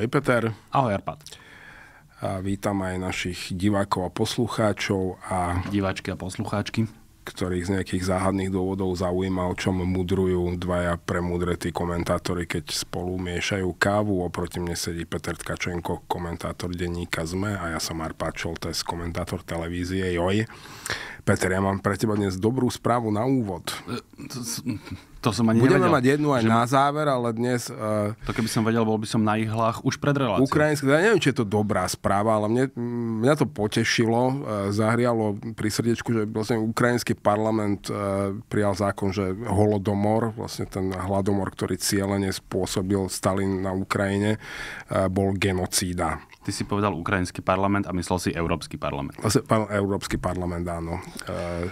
Ahoj Peter. Ahoj Arpad. A vítam aj našich divákov a poslucháčov. A Diváčky a poslucháčky. Ktorých z nejakých záhadných dôvodov zaujíma, o čom mudrujú dvaja premudretí komentátori, keď spolu miešajú kávu. Oproti mne sedí Peter Tkačenko, komentátor denníka ZME a ja som Arpad Čoltes, komentátor televízie JOJ. Peter, ja mám pre teba dnes dobrú správu na úvod. E, to som ani Budeme nevedel, mať jednu aj že... na záver, ale dnes... Uh, to keby som vedel, bol by som na ihlách už pred reláciou. Ukrajinské, ja neviem, či je to dobrá správa, ale mne, mňa to potešilo, uh, zahrialo pri srdiečku, že vlastne ukrajinský parlament uh, prijal zákon, že holodomor, vlastne ten hladomor, ktorý cieľene spôsobil Stalin na Ukrajine, uh, bol genocída. Ty si povedal ukrajinský parlament a myslel si Európsky parlament. Vlastne, pán, Európsky parlament, áno. Uh,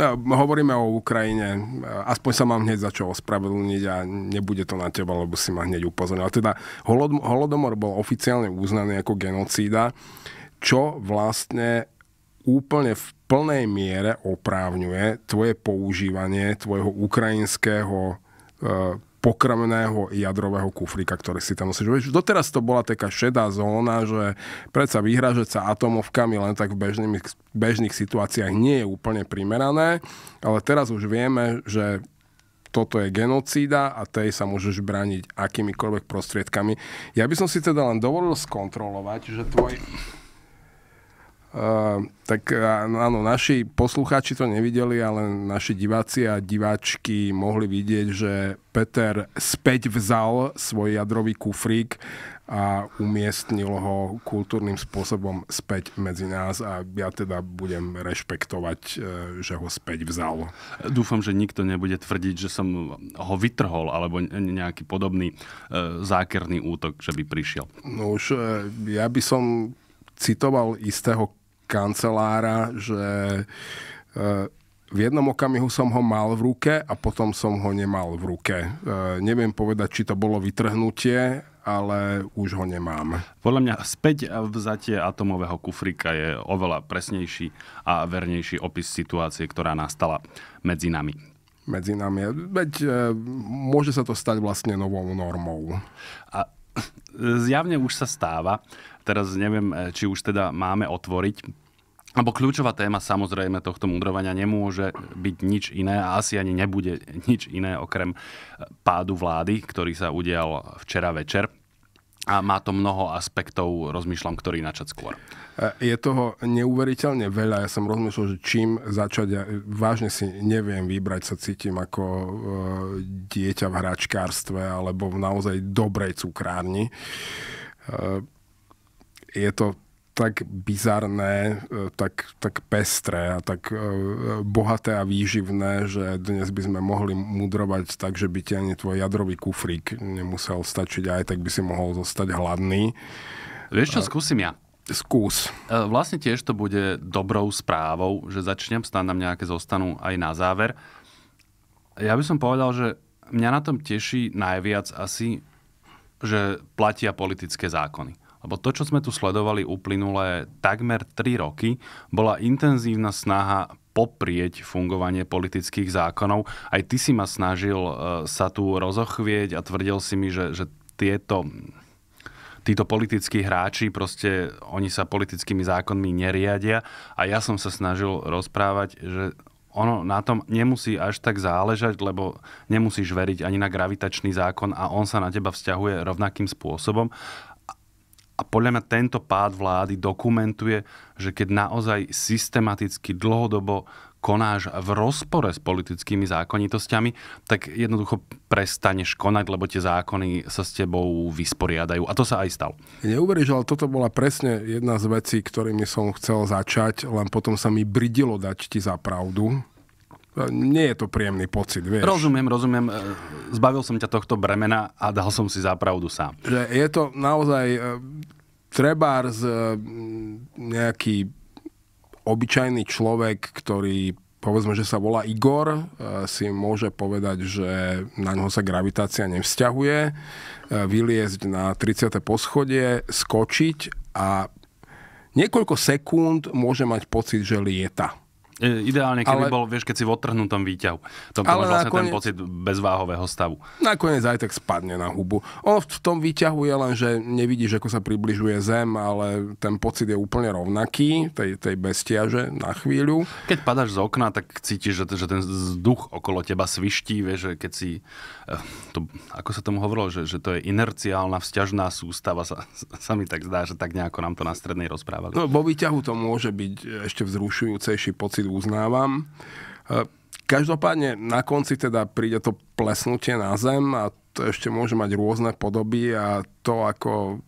E, hovoríme o Ukrajine, e, aspoň sa mám hneď začal ospravedlniť a nebude to na teba, lebo si ma hneď upozornil. Teda Holodomor bol oficiálne uznaný ako genocída, čo vlastne úplne v plnej miere oprávňuje tvoje používanie tvojho ukrajinského e, pokrmného jadrového kufríka, ktorý si tam nosíš. Vieš, doteraz to bola taká šedá zóna, že predsa vyhražať sa atomovkami len tak v bežných, bežných situáciách nie je úplne primerané, ale teraz už vieme, že toto je genocída a tej sa môžeš brániť akýmikoľvek prostriedkami. Ja by som si teda len dovolil skontrolovať, že tvoj Uh, tak eh, áno, naši poslucháči to nevideli, ale naši diváci a diváčky mohli vidieť, že Peter späť vzal svoj jadrový kufrík a umiestnil ho kultúrnym spôsobom späť medzi nás a ja teda budem rešpektovať, eh, že ho späť vzal. Dúfam, že nikto nebude tvrdiť, že som ho vytrhol alebo nejaký podobný zákerný útok, že by prišiel. No už ja by som citoval istého kancelára, že e, v jednom okamihu som ho mal v ruke a potom som ho nemal v ruke. E, neviem povedať, či to bolo vytrhnutie, ale už ho nemám. Podľa mňa späť vzatie atomového kufrika je oveľa presnejší a vernejší opis situácie, ktorá nastala medzi nami. Medzi nami. Veď e, môže sa to stať vlastne novou normou. A zjavne už sa stáva. Teraz neviem, e, či už teda máme otvoriť lebo kľúčová téma samozrejme tohto mudrovania nemôže byť nič iné a asi ani nebude nič iné okrem e, pádu vlády, ktorý sa udial včera večer a má to mnoho aspektov, rozmýšľam, ktorý načať skôr. E, je toho neuveriteľne veľa. Ja som rozmýšľal, že čím začať. Ja vážne si neviem vybrať, sa cítim ako e, dieťa v hračkárstve alebo v naozaj dobrej cukrárni. E, je to tak bizarné, e, tak, tak pestré a tak e, bohaté a výživné, že dnes by sme mohli mudrovať tak, že by ti ani tvoj jadrový kufrík nemusel stačiť aj tak by si mohol zostať hladný. Vieš čo, skúsim ja. Skús. E, vlastne tiež to bude dobrou správou, že začnem, snad nám nejaké zostanú aj na záver. Ja by som povedal, že mňa na tom teší najviac asi, že platia politické zákony. Lebo to, čo sme tu sledovali uplynulé takmer 3 roky, bola intenzívna snaha poprieť fungovanie politických zákonov. Aj ty si ma snažil e, sa tu rozochvieť a tvrdil si mi, že, že tieto títo politickí hráči, proste oni sa politickými zákonmi neriadia a ja som sa snažil rozprávať, že ono na tom nemusí až tak záležať, lebo nemusíš veriť ani na gravitačný zákon a on sa na teba vzťahuje rovnakým spôsobom. A podľa mňa tento pád vlády dokumentuje, že keď naozaj systematicky dlhodobo konáš v rozpore s politickými zákonitosťami, tak jednoducho prestaneš konať, lebo tie zákony sa s tebou vysporiadajú. A to sa aj stalo. Neuveríš, ale toto bola presne jedna z vecí, ktorými som chcel začať, len potom sa mi bridilo dať ti za pravdu nie je to príjemný pocit, vieš. Rozumiem, rozumiem. E, zbavil som ťa tohto bremena a dal som si zápravdu sám. Že je to naozaj e, z e, nejaký obyčajný človek, ktorý povedzme, že sa volá Igor, si môže povedať, že na ňoho sa gravitácia nevzťahuje, vyliezť na 30. poschodie, skočiť a niekoľko sekúnd môže mať pocit, že lieta E, ideálne, keby ale, bol, vieš, keď si v odtrhnutom výťahu. To ale máš vlastne nakoniec, ten pocit bezváhového stavu. Nakoniec aj tak spadne na hubu. Ono v tom výťahu je len, že nevidíš, ako sa približuje zem, ale ten pocit je úplne rovnaký, tej, tej bestiaže na chvíľu. Keď padáš z okna, tak cítiš, že, že ten vzduch okolo teba sviští, vieš, že keď si, e, to, ako sa tomu hovorilo, že, že to je inerciálna vzťažná sústava, sa, sa mi tak zdá, že tak nejako nám to na strednej rozprávali. No, vo výťahu to môže byť ešte vzrušujúcejší pocit uznávam. E, každopádne na konci teda príde to plesnutie na zem a to ešte môže mať rôzne podoby a to, ako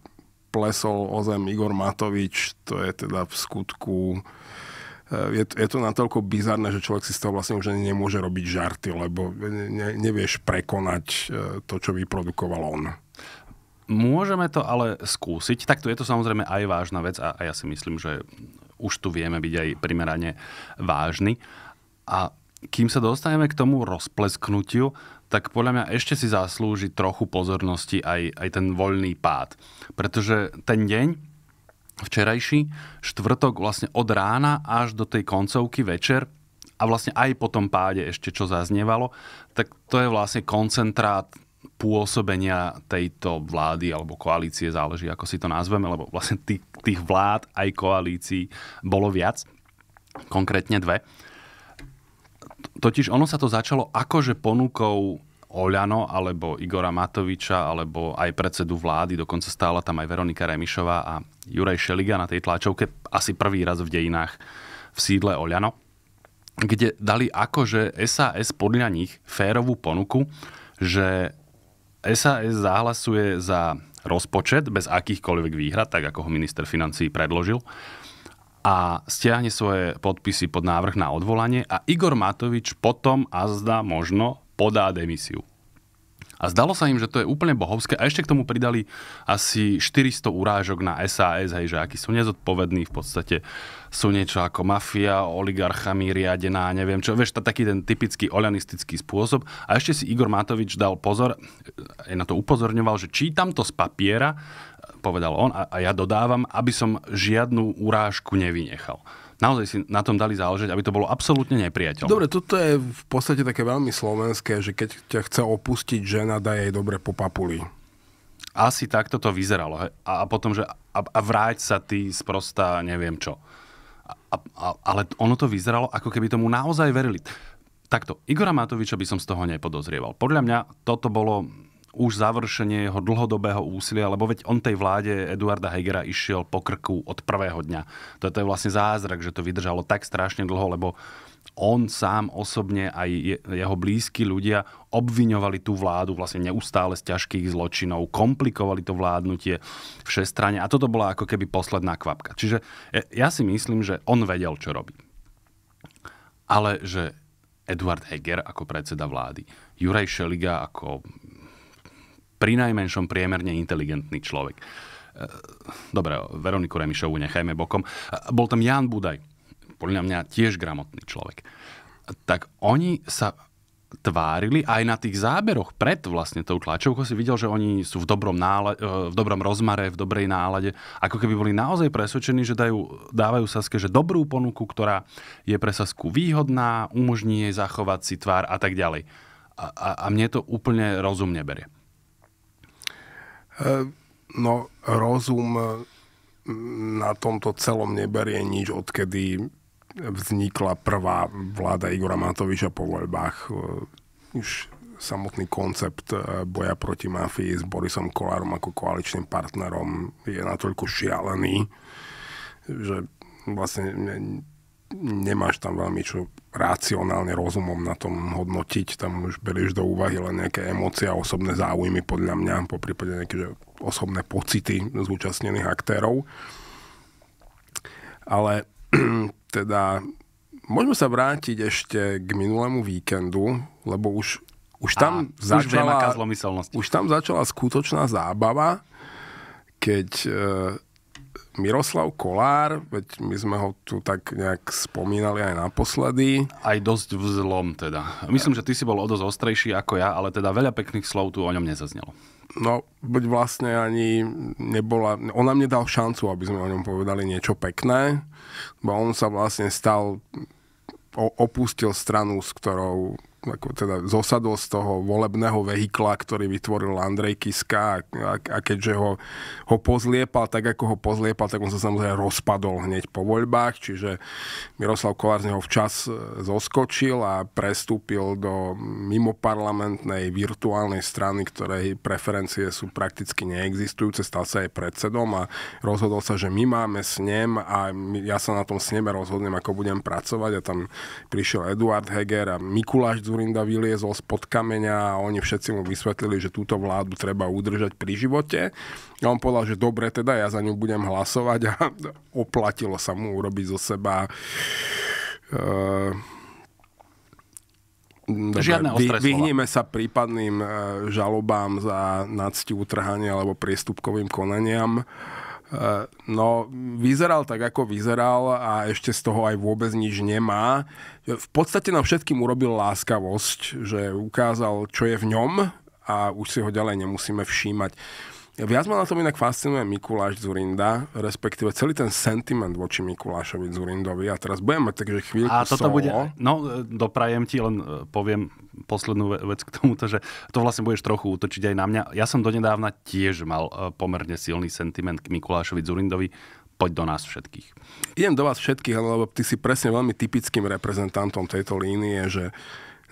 plesol o zem Igor Matovič, to je teda v skutku... E, je, je to natoľko bizarné, že človek si z toho vlastne už nemôže robiť žarty, lebo ne, nevieš prekonať e, to, čo vyprodukoval on. Môžeme to ale skúsiť. Takto je to samozrejme aj vážna vec a, a ja si myslím, že už tu vieme byť aj primerane vážny. A kým sa dostaneme k tomu rozplesknutiu, tak podľa mňa ešte si zaslúži trochu pozornosti aj, aj ten voľný pád. Pretože ten deň, včerajší, štvrtok vlastne od rána až do tej koncovky večer, a vlastne aj po tom páde ešte čo zaznievalo, tak to je vlastne koncentrát pôsobenia tejto vlády alebo koalície, záleží ako si to nazveme, lebo vlastne tí tých vlád aj koalícií bolo viac, konkrétne dve. Totiž ono sa to začalo akože ponukou Oľano alebo Igora Matoviča alebo aj predsedu vlády, dokonca stála tam aj Veronika Remišová a Juraj Šeliga na tej tlačovke asi prvý raz v dejinách v sídle Oľano, kde dali akože SAS podľa nich férovú ponuku, že SAS zahlasuje za rozpočet bez akýchkoľvek výhrad, tak ako ho minister financí predložil a stiahne svoje podpisy pod návrh na odvolanie a Igor Matovič potom a zdá možno podá demisiu. A zdalo sa im, že to je úplne bohovské. A ešte k tomu pridali asi 400 urážok na SAS, hej, že akí sú nezodpovední v podstate sú niečo ako mafia, oligarchami riadená, neviem čo. Vieš, taký ten typický olianistický spôsob. A ešte si Igor Matovič dal pozor, aj e, na to upozorňoval, že čítam to z papiera, e, povedal on, a, a ja dodávam, aby som žiadnu urážku nevynechal naozaj si na tom dali záležať, aby to bolo absolútne nepriateľné. Dobre, toto je v podstate také veľmi slovenské, že keď ťa chce opustiť žena, daj jej dobre po papuli. Asi takto to vyzeralo. He? A potom, že a, a vráť sa ty sprosta neviem čo. A, a, ale ono to vyzeralo, ako keby tomu naozaj verili. Takto, Igora Matoviča by som z toho nepodozrieval. Podľa mňa toto bolo už završenie jeho dlhodobého úsilia, lebo veď on tej vláde Eduarda Hegera išiel po krku od prvého dňa. Toto je vlastne zázrak, že to vydržalo tak strašne dlho, lebo on sám osobne aj jeho blízki ľudia obviňovali tú vládu vlastne neustále z ťažkých zločinov, komplikovali to vládnutie všestrane a toto bola ako keby posledná kvapka. Čiže ja si myslím, že on vedel, čo robí. Ale že Eduard Heger ako predseda vlády, Juraj Šeliga ako pri najmenšom priemerne inteligentný človek. E, dobre, Veroniku Remišovu nechajme bokom. E, bol tam Jan Budaj, podľa mňa tiež gramotný človek. E, tak oni sa tvárili aj na tých záberoch pred vlastne tou tlačovkou si videl, že oni sú v dobrom, nále, v dobrom rozmare, v dobrej nálade, ako keby boli naozaj presvedčení, že dajú, dávajú Saske že dobrú ponuku, ktorá je pre Sasku výhodná, umožní jej zachovať si tvár a tak ďalej. A, a, a mne to úplne rozumne berie. E, no, rozum e, na tomto celom neberie nič, odkedy vznikla prvá vláda Igora Matoviča po voľbách. E, už samotný koncept boja proti mafii s Borisom Kolárom ako koaličným partnerom je natoľko šialený, že vlastne nemáš tam veľmi čo racionálne rozumom na tom hodnotiť, tam už berieš do úvahy len nejaké emócie a osobné záujmy podľa mňa, po prípade nejaké že osobné pocity zúčastnených aktérov. Ale teda môžeme sa vrátiť ešte k minulému víkendu, lebo už, už tam a, začala... Už, už tam začala skutočná zábava, keď e, Miroslav Kolár, veď my sme ho tu tak nejak spomínali aj naposledy. Aj dosť v zlom teda. Myslím, že ty si bol o dosť ostrejší ako ja, ale teda veľa pekných slov tu o ňom nezaznelo. No, buď vlastne ani nebola... On nám nedal šancu, aby sme o ňom povedali niečo pekné, bo on sa vlastne stal... opustil stranu, s ktorou ako teda zosadol z toho volebného vehikla, ktorý vytvoril Andrej Kiska a, a keďže ho, ho pozliepal tak, ako ho pozliepal, tak on sa samozrejme rozpadol hneď po voľbách, čiže Miroslav Kolár z neho včas e, zoskočil a prestúpil do mimoparlamentnej virtuálnej strany, ktorej preferencie sú prakticky neexistujúce, stal sa aj predsedom a rozhodol sa, že my máme snem a ja sa na tom sneme rozhodnem, ako budem pracovať a tam prišiel Eduard Heger a Mikuláš Zurinda vyliezol spod kameňa a oni všetci mu vysvetlili, že túto vládu treba udržať pri živote. A on povedal, že dobre, teda ja za ňu budem hlasovať a oplatilo sa mu urobiť zo seba e, mm, Dobre, Žiadne vy, vyhnime sa prípadným e, žalobám za nácti utrhanie alebo priestupkovým konaniam. Eh, no, vyzeral tak, ako vyzeral a ešte z toho aj vôbec nič nemá. V podstate nám všetkým urobil láskavosť, že ukázal, čo je v ňom a už si ho ďalej nemusíme všímať. Viac ma na tom inak fascinuje Mikuláš Zurinda, respektíve celý ten sentiment voči Mikulášovi Zurindovi. A teraz budeme mať takže chvíľku A toto solo. bude, no e, doprajem ti, len e, poviem poslednú vec k tomuto, že to vlastne budeš trochu útočiť aj na mňa. Ja som donedávna tiež mal e, pomerne silný sentiment k Mikulášovi Zurindovi poď do nás všetkých. Idem do vás všetkých, lebo ty si presne veľmi typickým reprezentantom tejto línie, že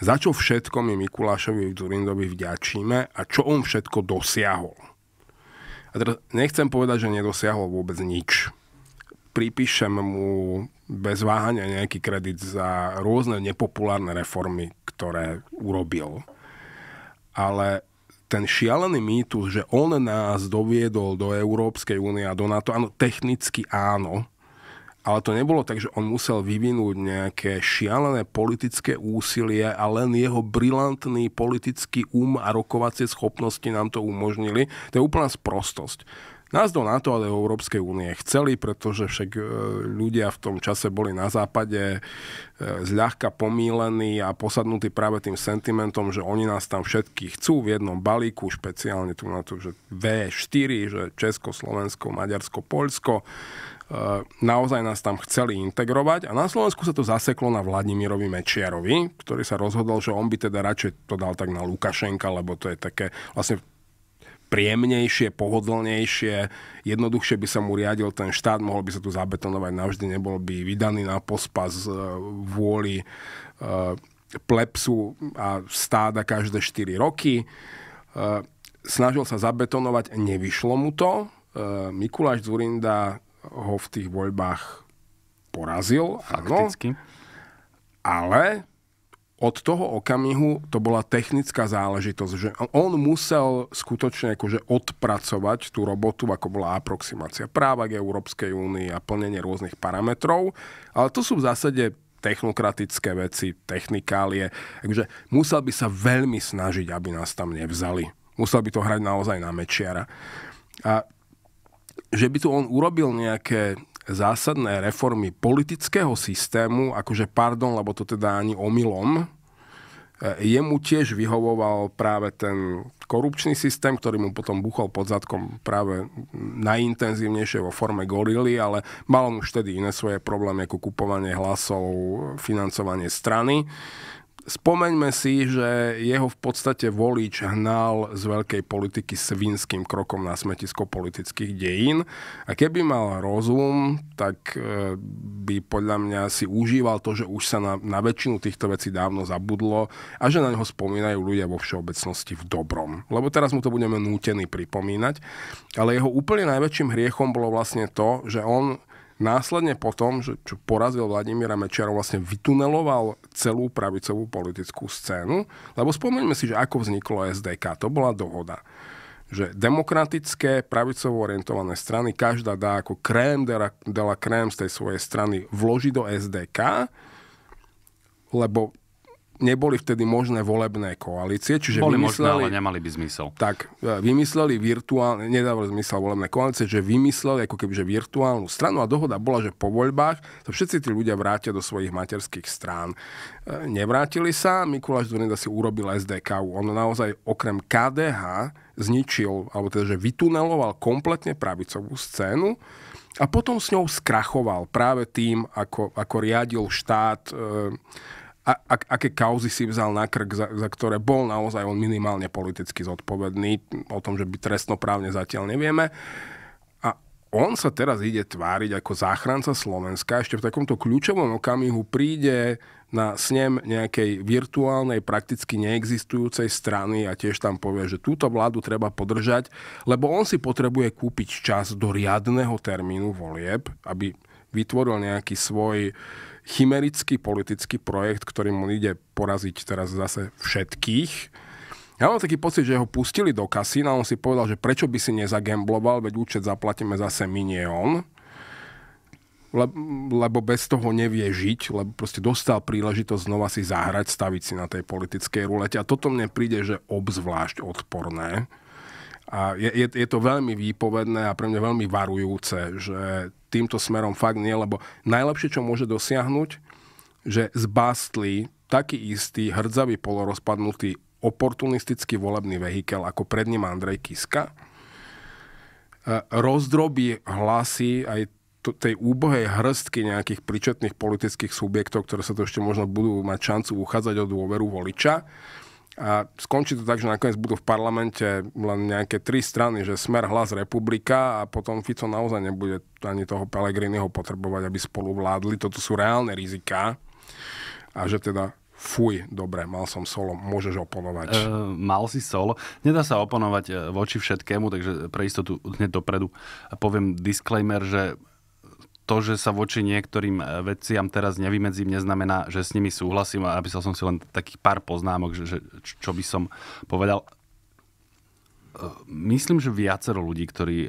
za čo všetko my Mikulášovi Zurindovi vďačíme a čo on všetko dosiahol. A teraz nechcem povedať, že nedosiahol vôbec nič. Pripíšem mu bez váhania nejaký kredit za rôzne nepopulárne reformy, ktoré urobil. Ale ten šialený mýtus, že on nás doviedol do Európskej únie a do NATO, áno, technicky áno, ale to nebolo tak, že on musel vyvinúť nejaké šialené politické úsilie a len jeho brilantný politický um a rokovacie schopnosti nám to umožnili. To je úplná sprostosť. Nás do NATO a do Európskej únie chceli, pretože však e, ľudia v tom čase boli na západe e, zľahka pomílení a posadnutí práve tým sentimentom, že oni nás tam všetkých chcú v jednom balíku, špeciálne tu na to, že V4, že Česko, Slovensko, Maďarsko, Poľsko Eh, naozaj nás tam chceli integrovať a na Slovensku sa to zaseklo na Vladimirovi Mečiarovi, ktorý sa rozhodol, že on by teda radšej to dal tak na Lukašenka, lebo to je také vlastne príjemnejšie, pohodlnejšie, jednoduchšie by sa mu riadil ten štát, mohol by sa tu zabetonovať navždy, nebol by vydaný na pospas eh, vôli eh, plepsu a stáda každé 4 roky. Snažil sa zabetonovať, nevyšlo mu to. Mikuláš Zurinda ho v tých voľbách porazil. Fakticky. Áno, ale od toho okamihu to bola technická záležitosť, že on musel skutočne akože odpracovať tú robotu, ako bola aproximácia práva k Európskej únii a plnenie rôznych parametrov, ale to sú v zásade technokratické veci, technikálie, takže musel by sa veľmi snažiť, aby nás tam nevzali. Musel by to hrať naozaj na mečiara. A že by tu on urobil nejaké zásadné reformy politického systému, akože pardon, lebo to teda ani omylom, e, jemu tiež vyhovoval práve ten korupčný systém, ktorý mu potom buchol pod zadkom práve najintenzívnejšie vo forme gorily, ale mal on už vtedy iné svoje problémy ako kupovanie hlasov, financovanie strany. Spomeňme si, že jeho v podstate volič hnal z veľkej politiky svinským krokom na smetisko politických dejín. A keby mal rozum, tak e, by podľa mňa si užíval to, že už sa na, na väčšinu týchto vecí dávno zabudlo a že na neho spomínajú ľudia vo všeobecnosti v dobrom. Lebo teraz mu to budeme nútení pripomínať. Ale jeho úplne najväčším hriechom bolo vlastne to, že on Následne potom, že čo porazil Vladimíra Mečera, vlastne vytuneloval celú pravicovú politickú scénu, lebo spomeňme si, že ako vzniklo SDK, to bola dohoda že demokratické, pravicovo orientované strany, každá dá ako krém de la, de la krém z tej svojej strany, vloží do SDK, lebo neboli vtedy možné volebné koalície, čiže Boli vymysleli... Možné, ale nemali by zmysel. Tak, e, vymysleli virtuálne, nedávali zmysel volebné koalície, že vymysleli ako keby že virtuálnu stranu a dohoda bola, že po voľbách sa všetci tí ľudia vrátia do svojich materských strán. E, nevrátili sa, Mikuláš Zurinda si urobil SDK. On naozaj okrem KDH zničil, alebo teda, že vytuneloval kompletne pravicovú scénu a potom s ňou skrachoval práve tým, ako, ako riadil štát e, a, a, aké kauzy si vzal na krk, za, za ktoré bol naozaj on minimálne politicky zodpovedný, o tom, že by trestnoprávne zatiaľ nevieme. A on sa teraz ide tváriť ako záchranca Slovenska, ešte v takomto kľúčovom okamihu príde na snem nejakej virtuálnej, prakticky neexistujúcej strany a tiež tam povie, že túto vládu treba podržať, lebo on si potrebuje kúpiť čas do riadneho termínu volieb, aby vytvoril nejaký svoj uh, chimerický politický projekt, ktorým on ide poraziť teraz zase všetkých. Ja mám taký pocit, že ho pustili do kasína a on si povedal, že prečo by si nezagembloval, veď účet zaplatíme zase my, nie on. Le, lebo bez toho nevie žiť, lebo proste dostal príležitosť znova si zahrať, staviť si na tej politickej rulete. A toto mne príde, že obzvlášť odporné. A je, je, je to veľmi výpovedné a pre mňa veľmi varujúce, že týmto smerom fakt nie, lebo najlepšie, čo môže dosiahnuť, že zbástlí taký istý hrdzavý polorozpadnutý oportunistický volebný vehikel ako pred ním Andrej Kiska, e, rozdrobí hlasy aj tej úbohej hrstky nejakých príčetných politických subjektov, ktoré sa to ešte možno budú mať šancu uchádzať o dôveru voliča a skončí to tak, že nakoniec budú v parlamente len nejaké tri strany, že Smer, Hlas, Republika a potom Fico naozaj nebude ani toho Pelegriniho potrebovať, aby spolu vládli. Toto sú reálne riziká. A že teda fuj, dobre, mal som solo, môžeš oponovať. E, mal si solo. Nedá sa oponovať e, voči všetkému, takže pre istotu hneď dopredu poviem disclaimer, že to, že sa voči niektorým e, veciam teraz nevymedzím, neznamená, že s nimi súhlasím a aby som si len takých pár poznámok, že, že, čo by som povedal myslím, že viacero ľudí, ktorí e,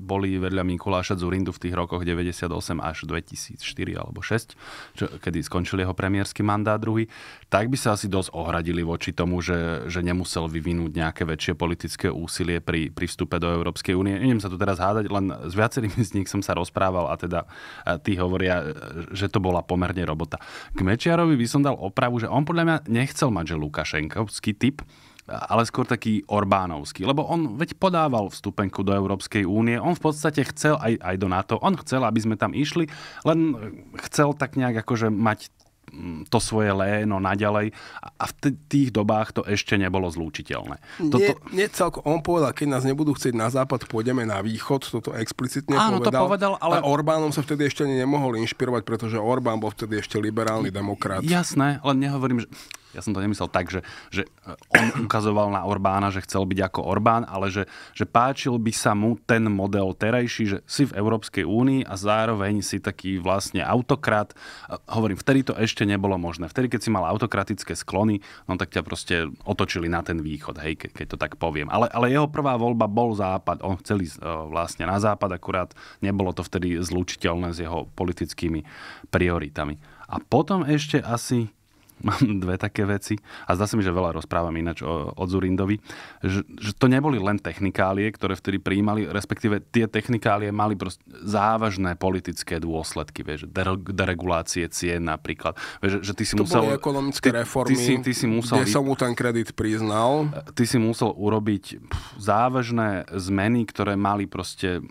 boli vedľa Mikuláša Zurindu v tých rokoch 98 až 2004 alebo 6, čo, kedy skončil jeho premiérsky mandát druhý, tak by sa asi dosť ohradili voči tomu, že, že nemusel vyvinúť nejaké väčšie politické úsilie pri, pri vstupe do Európskej únie. Idem sa tu teraz hádať, len s viacerými z nich som sa rozprával a teda e, tí hovoria, e, že to bola pomerne robota. K Mečiarovi by som dal opravu, že on podľa mňa nechcel mať, že Lukašenkovský typ, ale skôr taký Orbánovský. Lebo on veď podával vstupenku do Európskej únie, on v podstate chcel aj, aj do NATO, on chcel, aby sme tam išli, len chcel tak nejak akože mať Mm, to svoje léno naďalej. A v t- tých dobách to ešte nebolo zlúčiteľné. Toto... Nie, nie celkom. On povedal, keď nás nebudú chcieť na západ, pôjdeme na východ. Toto explicitne Áno, povedal. to povedal, ale... A Orbánom sa vtedy ešte nemohol inšpirovať, pretože Orbán bol vtedy ešte liberálny demokrat. Jasné, len nehovorím, že ja som to nemyslel tak, že, že eh, on ukazoval na Orbána, že chcel byť ako Orbán, ale že, že páčil by sa mu ten model terajší, že si v Európskej únii a zároveň si taký vlastne autokrat. Eh, hovorím, vtedy to ešte nebolo možné. Vtedy, keď si mal autokratické sklony, no tak ťa proste otočili na ten východ, hej, ke, keď to tak poviem. Ale, ale jeho prvá voľba bol západ. On chcel ísť e, vlastne na západ, akurát nebolo to vtedy zlučiteľné s jeho politickými prioritami. A potom ešte asi mám dve také veci a zdá sa mi, že veľa rozprávam ináč o, o Zurindovi, že, že to neboli len technikálie, ktoré vtedy prijímali, respektíve tie technikálie mali proste závažné politické dôsledky, vieš, deregulácie cien napríklad. Vieš, že ty si to musel... boli ekonomické ty, reformy, ty si, ty si musel, kde som mu ten kredit priznal. Ty si musel urobiť závažné zmeny, ktoré mali proste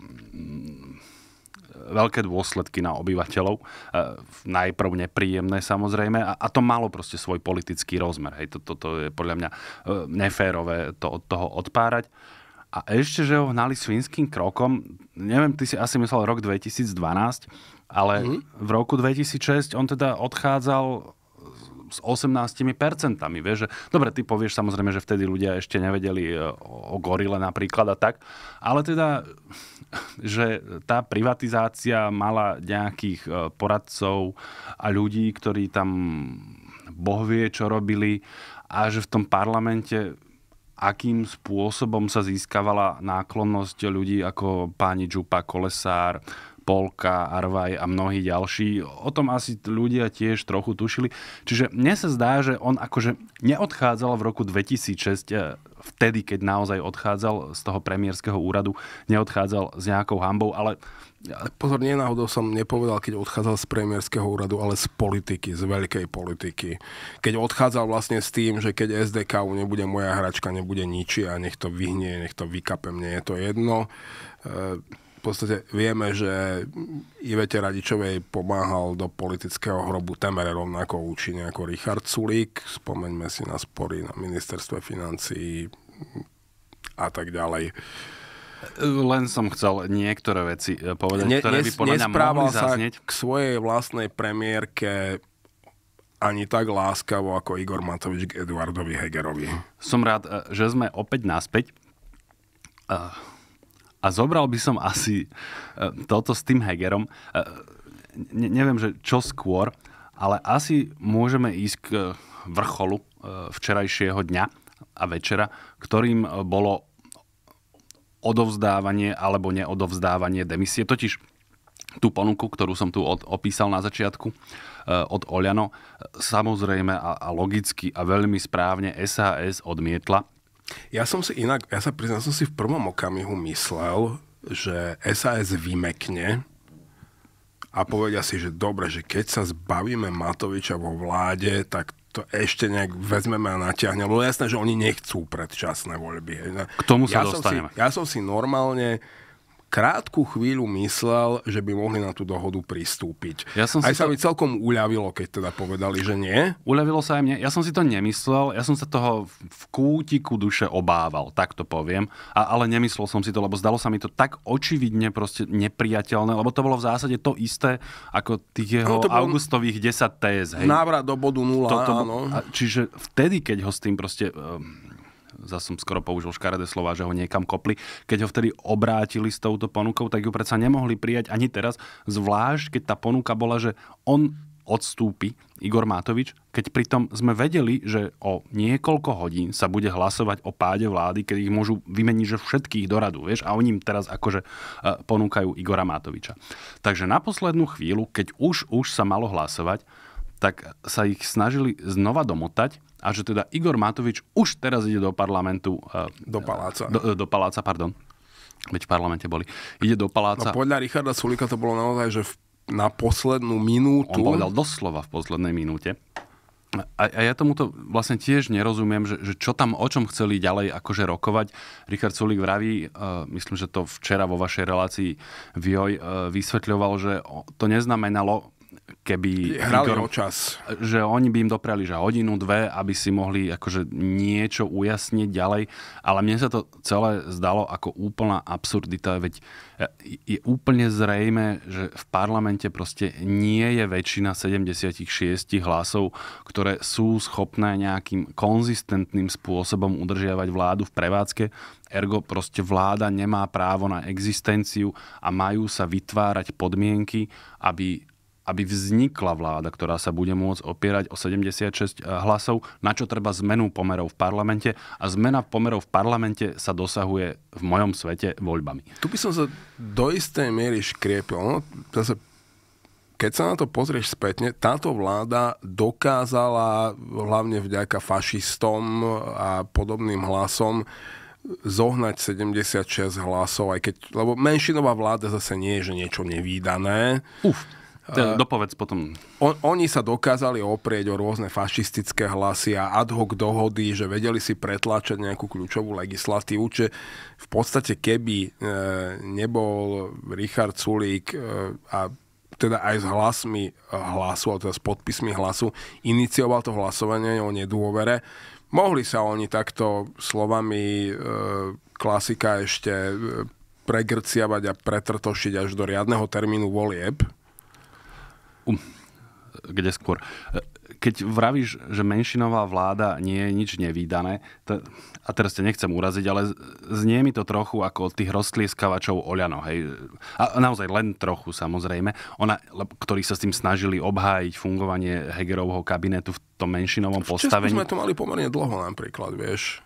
veľké dôsledky na obyvateľov. E, najprv nepríjemné samozrejme a, a to malo proste svoj politický rozmer. Hej, toto to, to je podľa mňa e, neférové to od toho odpárať. A ešte, že ho hnali svinským krokom, neviem, ty si asi myslel rok 2012, ale mm. v roku 2006 on teda odchádzal s 18 percentami. Vieš, že, dobre, ty povieš samozrejme, že vtedy ľudia ešte nevedeli e, o gorile napríklad a tak, ale teda že tá privatizácia mala nejakých e, poradcov a ľudí, ktorí tam boh vie, čo robili a že v tom parlamente akým spôsobom sa získavala náklonnosť ľudí ako páni Džupa, Kolesár, Polka, Arvaj a mnohí ďalší. O tom asi ľudia tiež trochu tušili. Čiže mne sa zdá, že on akože neodchádzal v roku 2006 vtedy, keď naozaj odchádzal z toho premiérskeho úradu, neodchádzal s nejakou hambou, ale... Pozor, nie náhodou som nepovedal, keď odchádzal z premiérskeho úradu, ale z politiky, z veľkej politiky. Keď odchádzal vlastne s tým, že keď SDK nebude moja hračka, nebude ničia, nech to vyhnie, nech to vykape, mne je to jedno. E- podstate vieme, že Ivete Radičovej pomáhal do politického hrobu temere rovnako účinne ako Richard Sulík. Spomeňme si na spory na ministerstve financií a tak ďalej. Len som chcel niektoré veci eh, povedať, ne, ktoré nes, by podľa mňa mohli zaznieť. k svojej vlastnej premiérke ani tak láskavo ako Igor Matovič k Eduardovi Hegerovi. Som rád, eh, že sme opäť naspäť. Uh a zobral by som asi e, toto s tým Hegerom. E, ne- neviem, že čo skôr, ale asi môžeme ísť k e, vrcholu včerajšieho dňa a večera, ktorým bolo odovzdávanie alebo neodovzdávanie demisie. Totiž tú ponuku, ktorú som tu od, opísal na začiatku od Oliano, samozrejme a, a logicky a veľmi správne SAS odmietla ja som si inak, ja sa priznám, som si v prvom okamihu myslel, že SAS vymekne a povedia si, že dobre, že keď sa zbavíme Matoviča vo vláde, tak to ešte nejak vezmeme a natiahneme. Lebo jasné, že oni nechcú predčasné voľby. K tomu sa ja dostaneme. Som si, ja som si normálne krátku chvíľu myslel, že by mohli na tú dohodu pristúpiť. Ja som Aj sa to... mi celkom uľavilo, keď teda povedali, že nie. Uľavilo sa aj mne. Ja som si to nemyslel, ja som sa toho v kútiku duše obával, tak to poviem. A, ale nemyslel som si to, lebo zdalo sa mi to tak očividne proste nepriateľné, lebo to bolo v zásade to isté ako tých jeho no, augustových 10 TS. Hej. Návrat do bodu 0, to, to, áno. Čiže vtedy, keď ho s tým proste ehm, zase som skoro použil škaredé slova, že ho niekam kopli. Keď ho vtedy obrátili s touto ponukou, tak ju predsa nemohli prijať ani teraz, zvlášť keď tá ponuka bola, že on odstúpi Igor Matovič, keď pritom sme vedeli, že o niekoľko hodín sa bude hlasovať o páde vlády, keď ich môžu vymeniť, že všetkých doradu, vieš, a oni im teraz akože e, ponúkajú Igora Matoviča. Takže na poslednú chvíľu, keď už, už sa malo hlasovať, tak sa ich snažili znova domotať a že teda Igor Matovič už teraz ide do parlamentu. E, do paláca. Do, do paláca, pardon. Veď v parlamente boli. Ide do paláca. No podľa Richarda Sulika to bolo naozaj, že v, na poslednú minútu. On povedal doslova v poslednej minúte. A, a ja tomuto vlastne tiež nerozumiem, že, že čo tam, o čom chceli ďalej akože rokovať. Richard Sulik vraví, uh, myslím, že to včera vo vašej relácii Vioj uh, e, vysvetľoval, že to neznamenalo keby... Hrali Igor, o čas. Že oni by im doprali že hodinu, dve, aby si mohli akože niečo ujasniť ďalej. Ale mne sa to celé zdalo ako úplná absurdita, veď e, je úplne zrejme, že v parlamente proste nie je väčšina 76 hlasov, ktoré sú schopné nejakým konzistentným spôsobom udržiavať vládu v prevádzke. Ergo proste vláda nemá právo na existenciu a majú sa vytvárať podmienky, aby aby vznikla vláda, ktorá sa bude môcť opierať o 76 eh, hlasov, na čo treba zmenu pomerov v parlamente a zmena pomerov v parlamente sa dosahuje v mojom svete voľbami. Tu by som sa do istej miery škriepil. No, zase keď sa na to pozrieš spätne, táto vláda dokázala hlavne vďaka fašistom a podobným hlasom zohnať 76 hlasov, aj keď, lebo menšinová vláda zase nie je, že niečo nevýdané. Uf dopovedz potom. On, oni sa dokázali oprieť o rôzne fašistické hlasy a ad hoc dohody, že vedeli si pretláčať nejakú kľúčovú legislatívu, čiže v podstate keby e, nebol Richard Sulík e, a teda aj s hlasmi hlasu, alebo teda s podpismi hlasu, inicioval to hlasovanie o nedôvere. Mohli sa oni takto slovami e, klasika ešte e, pregrciavať a pretrtošiť až do riadneho termínu volieb, Um, kde skôr. Keď vravíš, že menšinová vláda nie je nič nevýdané, to, a teraz te nechcem uraziť, ale znie mi to trochu ako od tých rozklieskavačov Oľano. Hej. A naozaj len trochu, samozrejme. Ona, ktorí sa s tým snažili obhájiť fungovanie Hegerovho kabinetu v tom menšinovom v postavení. V sme to mali pomerne dlho napríklad, vieš.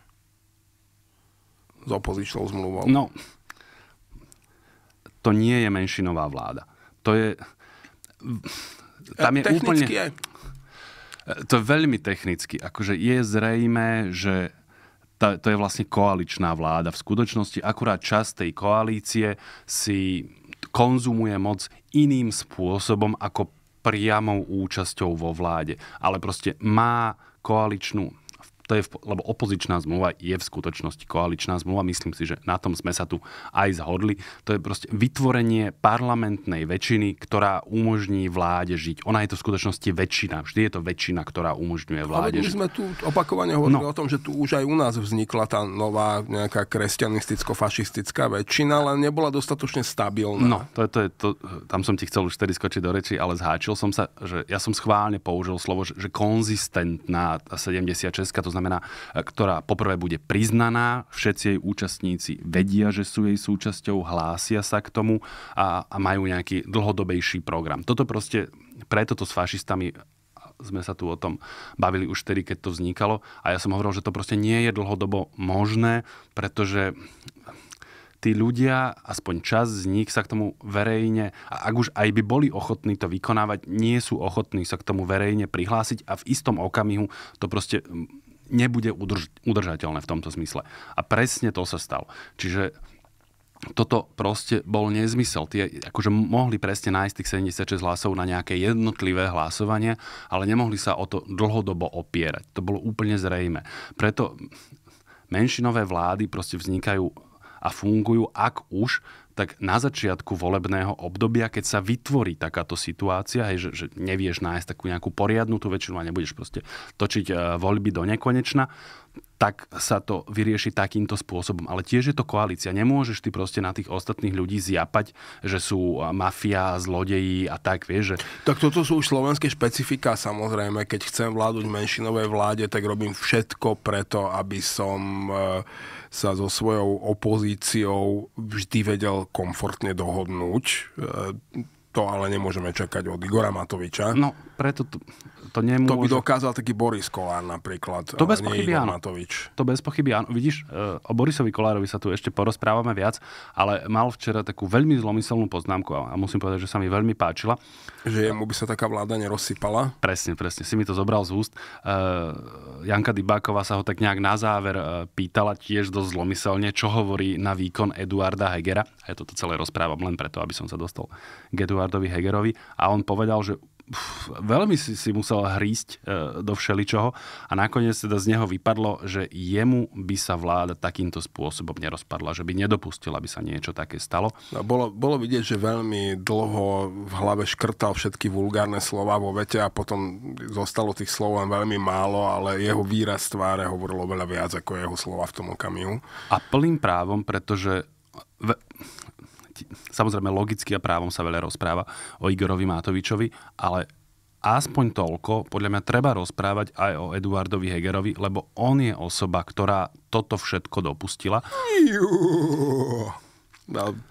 S opozičnou zmluvou. No, to nie je menšinová vláda. To je, tam je úplne... Je. To je veľmi technicky. Akože je zrejme, že tá, to je vlastne koaličná vláda. V skutočnosti akurát časť tej koalície si konzumuje moc iným spôsobom ako priamou účasťou vo vláde. Ale proste má koaličnú to je, lebo opozičná zmluva je v skutočnosti koaličná zmluva. Myslím si, že na tom sme sa tu aj zhodli. To je proste vytvorenie parlamentnej väčšiny, ktorá umožní vláde žiť. Ona je to v skutočnosti väčšina. Vždy je to väčšina, ktorá umožňuje vláde Ale my sme tu opakovane hovorili no. o tom, že tu už aj u nás vznikla tá nová nejaká kresťanisticko-fašistická väčšina, ale nebola dostatočne stabilná. No, to je, to je, to, tam som ti chcel už vtedy skočiť do reči, ale zháčil som sa, že ja som schválne použil slovo, že, že konzistentná 76, to znamená znamená, e, ktorá poprvé bude priznaná, všetci jej účastníci vedia, že sú jej súčasťou, hlásia sa k tomu a, a majú nejaký dlhodobejší program. Toto proste, preto to s fašistami e, sme sa tu o tom bavili už vtedy, keď to vznikalo. A ja som hovoril, že to proste nie je dlhodobo možné, pretože tí ľudia, aspoň čas z nich sa k tomu verejne, a ak už aj by boli ochotní to vykonávať, nie sú ochotní sa k tomu verejne prihlásiť a v istom okamihu to proste nebude udrž- udržateľné v tomto zmysle. A presne to sa stalo. Čiže toto proste bol nezmysel. Tie akože mohli presne nájsť tých 76 hlasov na nejaké jednotlivé hlasovanie, ale nemohli sa o to dlhodobo opierať. To bolo úplne zrejme. Preto menšinové vlády proste vznikajú a fungujú, ak už tak na začiatku volebného obdobia, keď sa vytvorí takáto situácia, hej, že, že nevieš nájsť takú nejakú poriadnu tú väčšinu a nebudeš proste točiť e, voľby do nekonečna, tak sa to vyrieši takýmto spôsobom. Ale tiež je to koalícia. Nemôžeš ty proste na tých ostatných ľudí zjapať, že sú mafia, zlodeji a tak, vieš. Že... Tak toto sú už slovenské špecifika, samozrejme. Keď chcem vláduť menšinovej vláde, tak robím všetko preto, aby som e, sa so svojou opozíciou vždy vedel komfortne dohodnúť e, to ale nemôžeme čakať od Igora Matoviča. No, preto, to, to nemôže... To by dokázal taký Boris Kolár napríklad, to bez pochyby, áno. Matovič. To bez pochyby áno. Vidíš, e, o Borisovi Kolárovi sa tu ešte porozprávame viac, ale mal včera takú veľmi zlomyselnú poznámku a musím povedať, že sa mi veľmi páčila. Že jemu by sa taká vláda nerozsypala? Presne, presne. Si mi to zobral z úst. E, Janka Dybáková sa ho tak nejak na záver e, pýtala tiež dosť zlomyselne, čo hovorí na výkon Eduarda Hegera. A ja toto celé rozprávam len preto, aby som sa dostal k Eduardovi Hegerovi. A on povedal, že uf, veľmi si, si musel hrísť e, do všeličoho a nakoniec teda z neho vypadlo, že jemu by sa vláda takýmto spôsobom nerozpadla, že by nedopustila, aby sa niečo také stalo. No, bolo, bolo vidieť, že veľmi dlho v hlave škrtal všetky vulgárne slova vo vete a potom zostalo tých slov len veľmi málo, ale jeho výraz tváre hovorilo veľa viac ako jeho slova v tom okamihu. A plným právom, pretože samozrejme logicky a právom sa veľa rozpráva o Igorovi Matovičovi, ale aspoň toľko, podľa mňa treba rozprávať aj o Eduardovi Hegerovi, lebo on je osoba, ktorá toto všetko dopustila. Jú.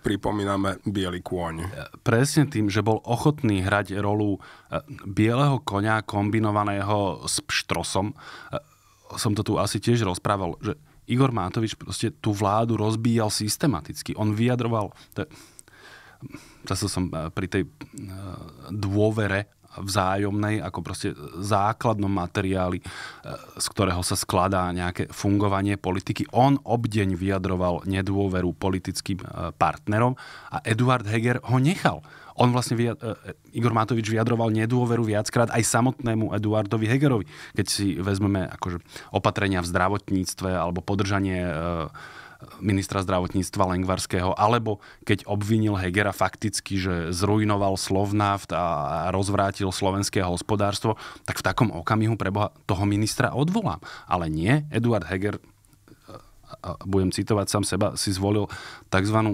Pripomíname Bielý kôň. E, presne tým, že bol ochotný hrať rolu e, bieleho konia kombinovaného s pštrosom. E, som to tu asi tiež rozprával, že Igor Mátovič proste tú vládu rozbíjal systematicky. On vyjadroval... To, zase som e, pri tej e, dôvere vzájomnej, ako proste základnom materiáli, e, z ktorého sa skladá nejaké fungovanie politiky. On obdeň vyjadroval nedôveru politickým partnerom a Eduard Heger ho nechal on vlastne uh, Igor Matovič vyjadroval nedôveru viackrát aj samotnému Eduardovi Hegerovi. Keď si vezmeme akože opatrenia v zdravotníctve alebo podržanie e, ministra zdravotníctva Lengvarského, alebo keď obvinil Hegera fakticky, že zrujnoval Slovnaft a rozvrátil slovenské hospodárstvo, tak v takom okamihu preboha toho ministra odvolám. Ale nie, Eduard Heger a budem citovať sám seba, si zvolil tzv. E,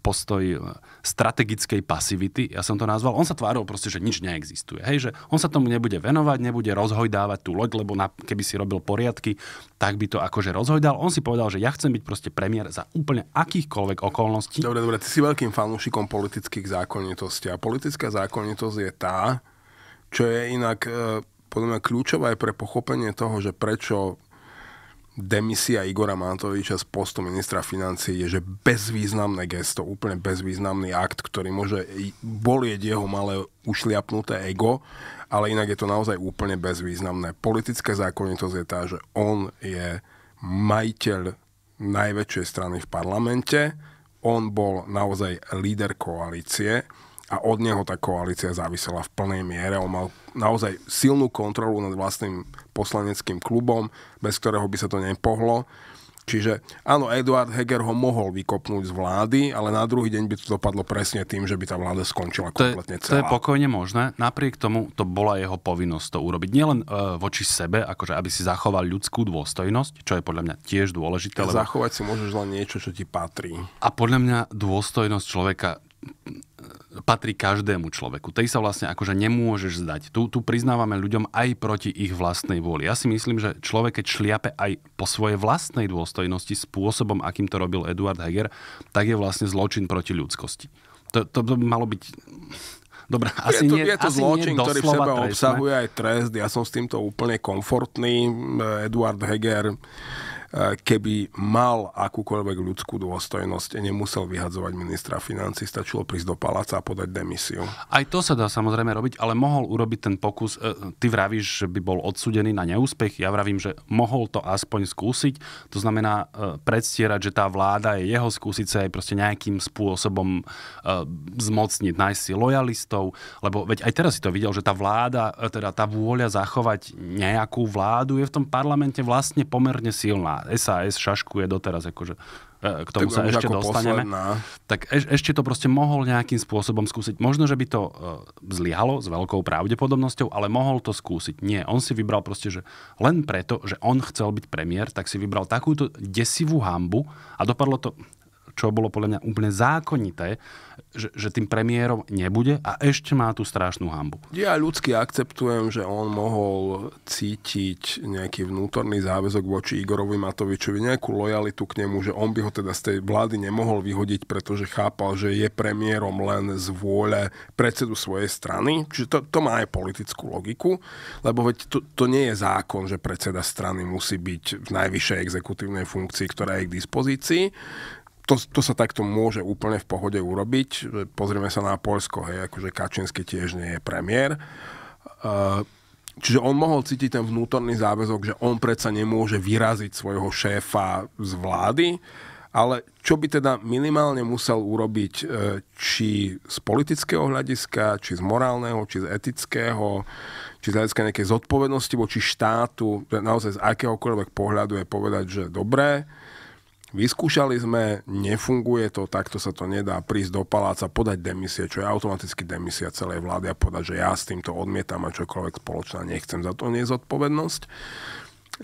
postoj e, strategickej pasivity. Ja som to nazval. On sa tváril proste, že nič neexistuje. Hej, že on sa tomu nebude venovať, nebude rozhojdávať tú loď, lebo na, keby si robil poriadky, tak by to akože rozhojdal. On si povedal, že ja chcem byť proste premiér za úplne akýchkoľvek okolností. Dobre, dobre, ty si veľkým fanúšikom politických zákonitostí. A politická zákonitosť je tá, čo je inak e, podľa mňa kľúčové je pre pochopenie toho, že prečo demisia Igora Matoviča z postu ministra financí je, že bezvýznamné gesto, úplne bezvýznamný akt, ktorý môže bolieť jeho malé ušliapnuté ego, ale inak je to naozaj úplne bezvýznamné. Politická zákonitosť je tá, že on je majiteľ najväčšej strany v parlamente, on bol naozaj líder koalície, a od neho tá koalícia závisela v plnej miere. On mal naozaj silnú kontrolu nad vlastným poslaneckým klubom, bez ktorého by sa to nepohlo. Čiže áno, Eduard Heger ho mohol vykopnúť z vlády, ale na druhý deň by to dopadlo presne tým, že by tá vláda skončila to kompletne je, celá. To je pokojne možné. Napriek tomu to bola jeho povinnosť to urobiť. Nielen e, voči sebe, akože aby si zachoval ľudskú dôstojnosť, čo je podľa mňa tiež dôležité. Lebo... Zachovať si môžeš len niečo, čo ti patrí. A podľa mňa dôstojnosť človeka patrí každému človeku. Tej sa vlastne akože nemôžeš zdať. Tu, tu priznávame ľuďom aj proti ich vlastnej vôli. Ja si myslím, že človek, keď šliape aj po svojej vlastnej dôstojnosti spôsobom, akým to robil Eduard Heger, tak je vlastne zločin proti ľudskosti. To, to, to malo byť... Dobre, asi je to, nie, je to asi zločin, nie ktorý v sebe obsahuje aj trest. Ja som s týmto úplne komfortný. Eduard Heger keby mal akúkoľvek ľudskú dôstojnosť, nemusel vyhadzovať ministra financí, stačilo prísť do paláca a podať demisiu. Aj to sa dá samozrejme robiť, ale mohol urobiť ten pokus. E, ty vravíš, že by bol odsudený na neúspech. Ja vravím, že mohol to aspoň skúsiť. To znamená e, predstierať, že tá vláda je jeho, skúsiť sa aj proste nejakým spôsobom e, zmocniť, nájsť si lojalistov, lebo veď aj teraz si to videl, že tá vláda, teda tá vôľa zachovať nejakú vládu je v tom parlamente vlastne pomerne silná. SAS šaškuje doteraz, akože e, k tomu tak sa ešte dostaneme, posledná. tak e- ešte to proste mohol nejakým spôsobom skúsiť. Možno, že by to e, zlyhalo s veľkou pravdepodobnosťou, ale mohol to skúsiť. Nie, on si vybral proste, že len preto, že on chcel byť premiér, tak si vybral takúto desivú hambu a dopadlo to, čo bolo podľa mňa úplne zákonité, že, že tým premiérom nebude a ešte má tú strašnú hambu. Ja ľudsky akceptujem, že on mohol cítiť nejaký vnútorný záväzok voči Igorovi Matovičovi, nejakú lojalitu k nemu, že on by ho teda z tej vlády nemohol vyhodiť, pretože chápal, že je premiérom len z vôle predsedu svojej strany. Čiže to, to má aj politickú logiku, lebo veď to, to nie je zákon, že predseda strany musí byť v najvyššej exekutívnej funkcii, ktorá je k dispozícii to, to sa takto môže úplne v pohode urobiť. Pozrieme sa na Polsko, hej, akože Kačinský tiež nie je premiér. Čiže on mohol cítiť ten vnútorný záväzok, že on predsa nemôže vyraziť svojho šéfa z vlády, ale čo by teda minimálne musel urobiť, e, či z politického hľadiska, či z morálneho, či z etického, či z hľadiska nejakej zodpovednosti voči štátu, naozaj z akéhokoľvek pohľadu je povedať, že dobré, Vyskúšali sme, nefunguje to, takto sa to nedá, prísť do paláca, podať demisie, čo je automaticky demisia celej vlády a podať, že ja s týmto odmietam a čokoľvek spoločná nechcem, za to nie zodpovednosť.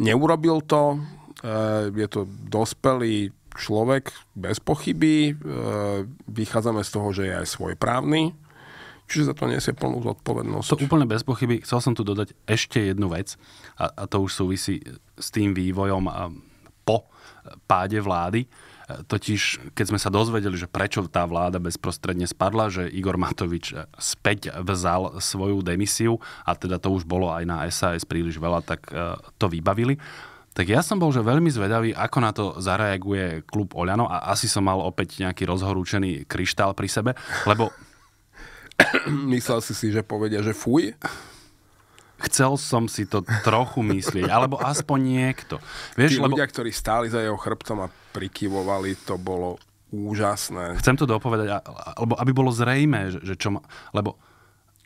Neurobil to, eh, je to dospelý človek bez pochyby, eh, vychádzame z toho, že je aj právny, čiže za to nesie plnú zodpovednosť. To úplne bez pochyby. Chcel som tu dodať ešte jednu vec a, a to už súvisí s tým vývojom a po páde vlády. E, totiž, keď sme sa dozvedeli, že prečo tá vláda bezprostredne spadla, že Igor Matovič e, späť vzal svoju demisiu a teda to už bolo aj na SAS príliš veľa, tak e, to vybavili. Tak ja som bol že veľmi zvedavý, ako na to zareaguje klub Oľano a asi som mal opäť nejaký rozhorúčený kryštál pri sebe, lebo... Myslel si si, že povedia, že fuj? Chcel som si to trochu myslieť, alebo aspoň niekto. Vieš, Tí lebo... ľudia, ktorí stáli za jeho chrbtom a prikyvovali, to bolo úžasné. Chcem to dopovedať, alebo aby bolo zrejme, že, že čo ma... Lebo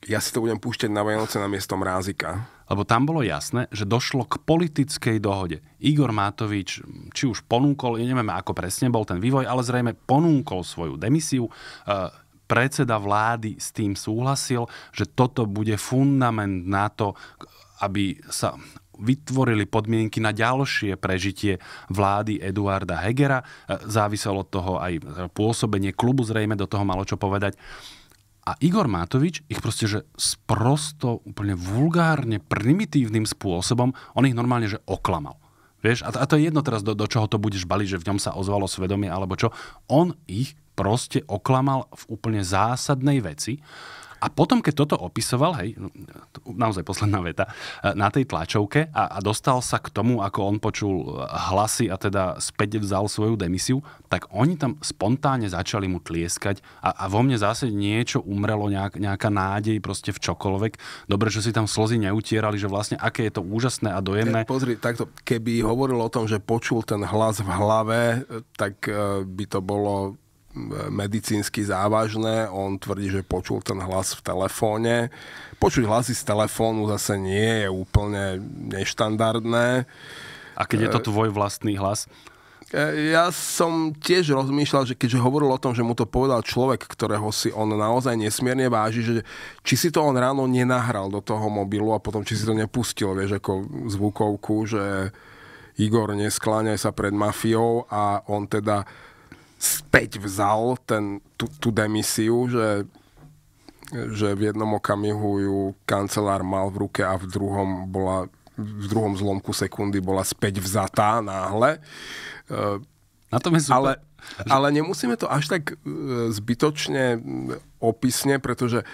ja si to budem púšťať na Vianoce na miesto Mrázika. Lebo tam bolo jasné, že došlo k politickej dohode. Igor Matovič, či už ponúkol, ja neviem ako presne bol ten vývoj, ale zrejme ponúkol svoju demisiu. Uh, predseda vlády s tým súhlasil, že toto bude fundament na to, aby sa vytvorili podmienky na ďalšie prežitie vlády Eduarda Hegera. Záviselo od toho aj pôsobenie klubu, zrejme do toho malo čo povedať. A Igor Matovič ich proste, že sprosto, úplne vulgárne, primitívnym spôsobom, on ich normálne, že oklamal. Vieš, a to, je jedno teraz, do, do čoho to budeš baliť, že v ňom sa ozvalo svedomie alebo čo. On ich proste oklamal v úplne zásadnej veci. A potom, keď toto opisoval, hej, no, naozaj posledná veta, eh, na tej tlačovke a, a dostal sa k tomu, ako on počul eh, hlasy a teda späť vzal svoju demisiu, tak oni tam spontánne začali mu tlieskať a, a vo mne zase niečo umrelo, nejak, nejaká nádej proste v čokoľvek. Dobre, že si tam slzy neutierali, že vlastne aké je to úžasné a dojemné. Ja, e, pozri, takto, keby hovoril o tom, že počul ten hlas v hlave, tak eh, by to bolo medicínsky závažné. On tvrdí, že počul ten hlas v telefóne. Počuť hlasy z telefónu zase nie je úplne neštandardné. A keď je to tvoj vlastný hlas? E, ja som tiež rozmýšľal, že keďže hovoril o tom, že mu to povedal človek, ktorého si on naozaj nesmierne váži, že či si to on ráno nenahral do toho mobilu a potom či si to nepustil, vieš, ako zvukovku, že Igor, neskláňaj sa pred mafiou a on teda späť vzal ten, tú, tú demisiu, že, že v jednom okamihu ju kancelár mal v ruke a v druhom bola v druhom zlomku sekundy bola späť vzatá náhle. Na tom je super. Ale, ale nemusíme to až tak e, zbytočne opisne, pretože e,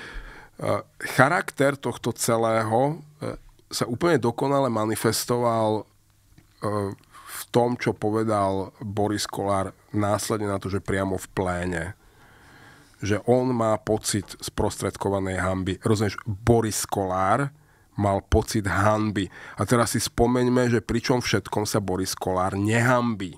charakter tohto celého e, sa úplne dokonale manifestoval v tom, čo povedal Boris Kolár následne na to, že priamo v pléne že on má pocit sprostredkovanej hamby. Rozumieš, Boris Kolár mal pocit hanby. A teraz si spomeňme, že pričom všetkom sa Boris Kolár nehambí.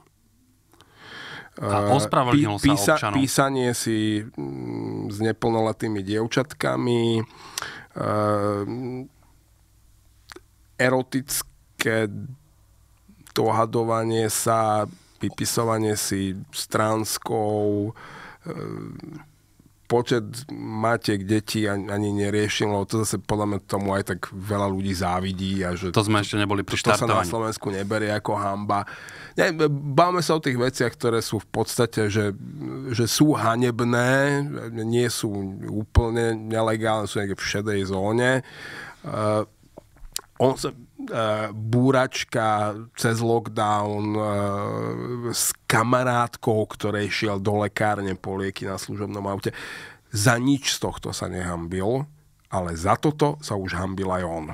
A eh, ospravedlnil Pí, písa, sa občanom. Písanie si mm, s neplnoletými dievčatkami, eh, erotické dohadovanie sa, vypisovanie si stránskou, e, počet matiek detí ani neriešim, lebo to zase podľa mňa tomu aj tak veľa ľudí závidí. A že to sme ešte neboli pri to, to sa na Slovensku neberie ako hamba. Ne, bávame sa o tých veciach, ktoré sú v podstate, že, že sú hanebné, nie sú úplne nelegálne, sú nejaké v šedej zóne. Uh, on sa, E, búračka cez lockdown e, s kamarátkou, ktorej šiel do lekárne po lieky na služobnom aute. Za nič z tohto sa nehambil, ale za toto sa už hambil aj on.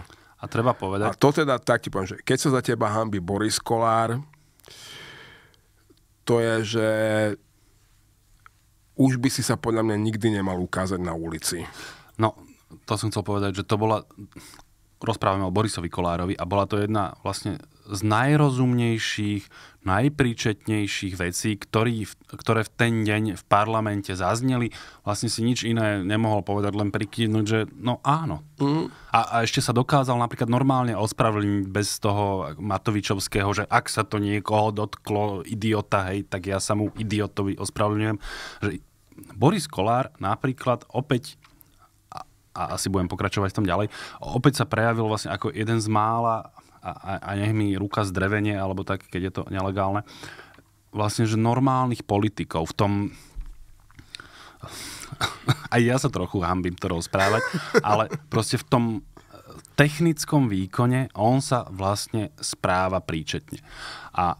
A treba povedať... A to teda tak ti poviem, že keď sa za teba hambi Boris Kolár, to je, že už by si sa podľa mňa nikdy nemal ukázať na ulici. No, to som chcel povedať, že to bola rozprávame o Borisovi Kolárovi a bola to jedna vlastne z najrozumnejších, najpríčetnejších vecí, ktorý, ktoré v ten deň v parlamente zazneli. Vlastne si nič iné nemohol povedať, len prikývnuť, že no áno. Mm. A, a ešte sa dokázal napríklad normálne ospravedlniť bez toho Matovičovského, že ak sa to niekoho dotklo, idiota, hej, tak ja sa mu idiotovi ospravedlňujem. Že Boris Kolár napríklad opäť a asi budem pokračovať v tom ďalej. Opäť sa prejavil vlastne ako jeden z mála a, a, a nech mi ruka zdrevenie, alebo tak, keď je to nelegálne, vlastne, že normálnych politikov v tom... Aj ja sa trochu hambím to rozprávať, ale proste v tom technickom výkone on sa vlastne správa príčetne. A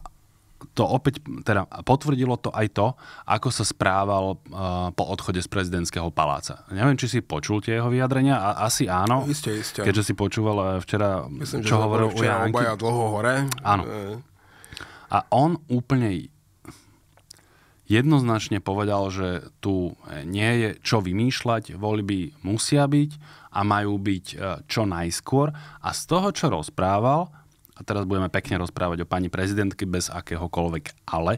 to opäť teda potvrdilo to aj to, ako sa správal uh, po odchode z prezidentského paláca. Neviem, či si počul tie jeho vyjadrenia, a, asi áno. Isté, isté. Keďže si počúval eh, včera, Myslím, čo hovoril o Janky. Obaja dlho hore. Áno. Eh. A on úplne jednoznačne povedal, že tu nie je čo vymýšľať, voľby musia byť a majú byť čo najskôr. A z toho, čo rozprával, teraz budeme pekne rozprávať o pani prezidentky bez akéhokoľvek ale,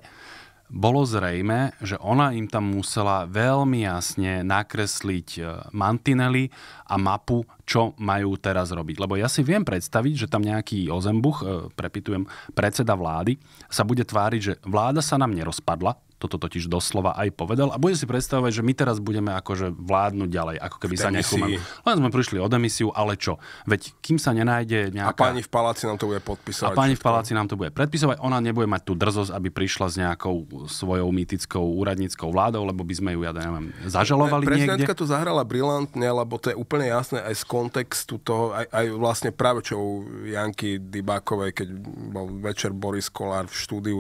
bolo zrejme, že ona im tam musela veľmi jasne nakresliť e, mantinely a mapu, čo majú teraz robiť. Lebo ja si viem predstaviť, že tam nejaký Ozembuch, e, prepitujem, predseda vlády, sa bude tváriť, že vláda sa nám nerozpadla, toto totiž doslova aj povedal. A bude si predstavovať, že my teraz budeme akože vládnuť ďalej, ako keby sa nechumali. Len sme prišli o demisiu, ale čo? Veď kým sa nenájde nejaká... A pani v paláci nám to bude podpisovať. A všetko. v paláci nám to bude predpisovať. Ona nebude mať tú drzosť, aby prišla s nejakou svojou mýtickou úradníckou vládou, lebo by sme ju, ja neviem, zažalovali Prezidentka niekde. to zahrala brilantne, lebo to je úplne jasné aj z kontextu toho, aj, aj vlastne u Janky Dybákovej, keď bol večer Boris Kolár v štúdiu,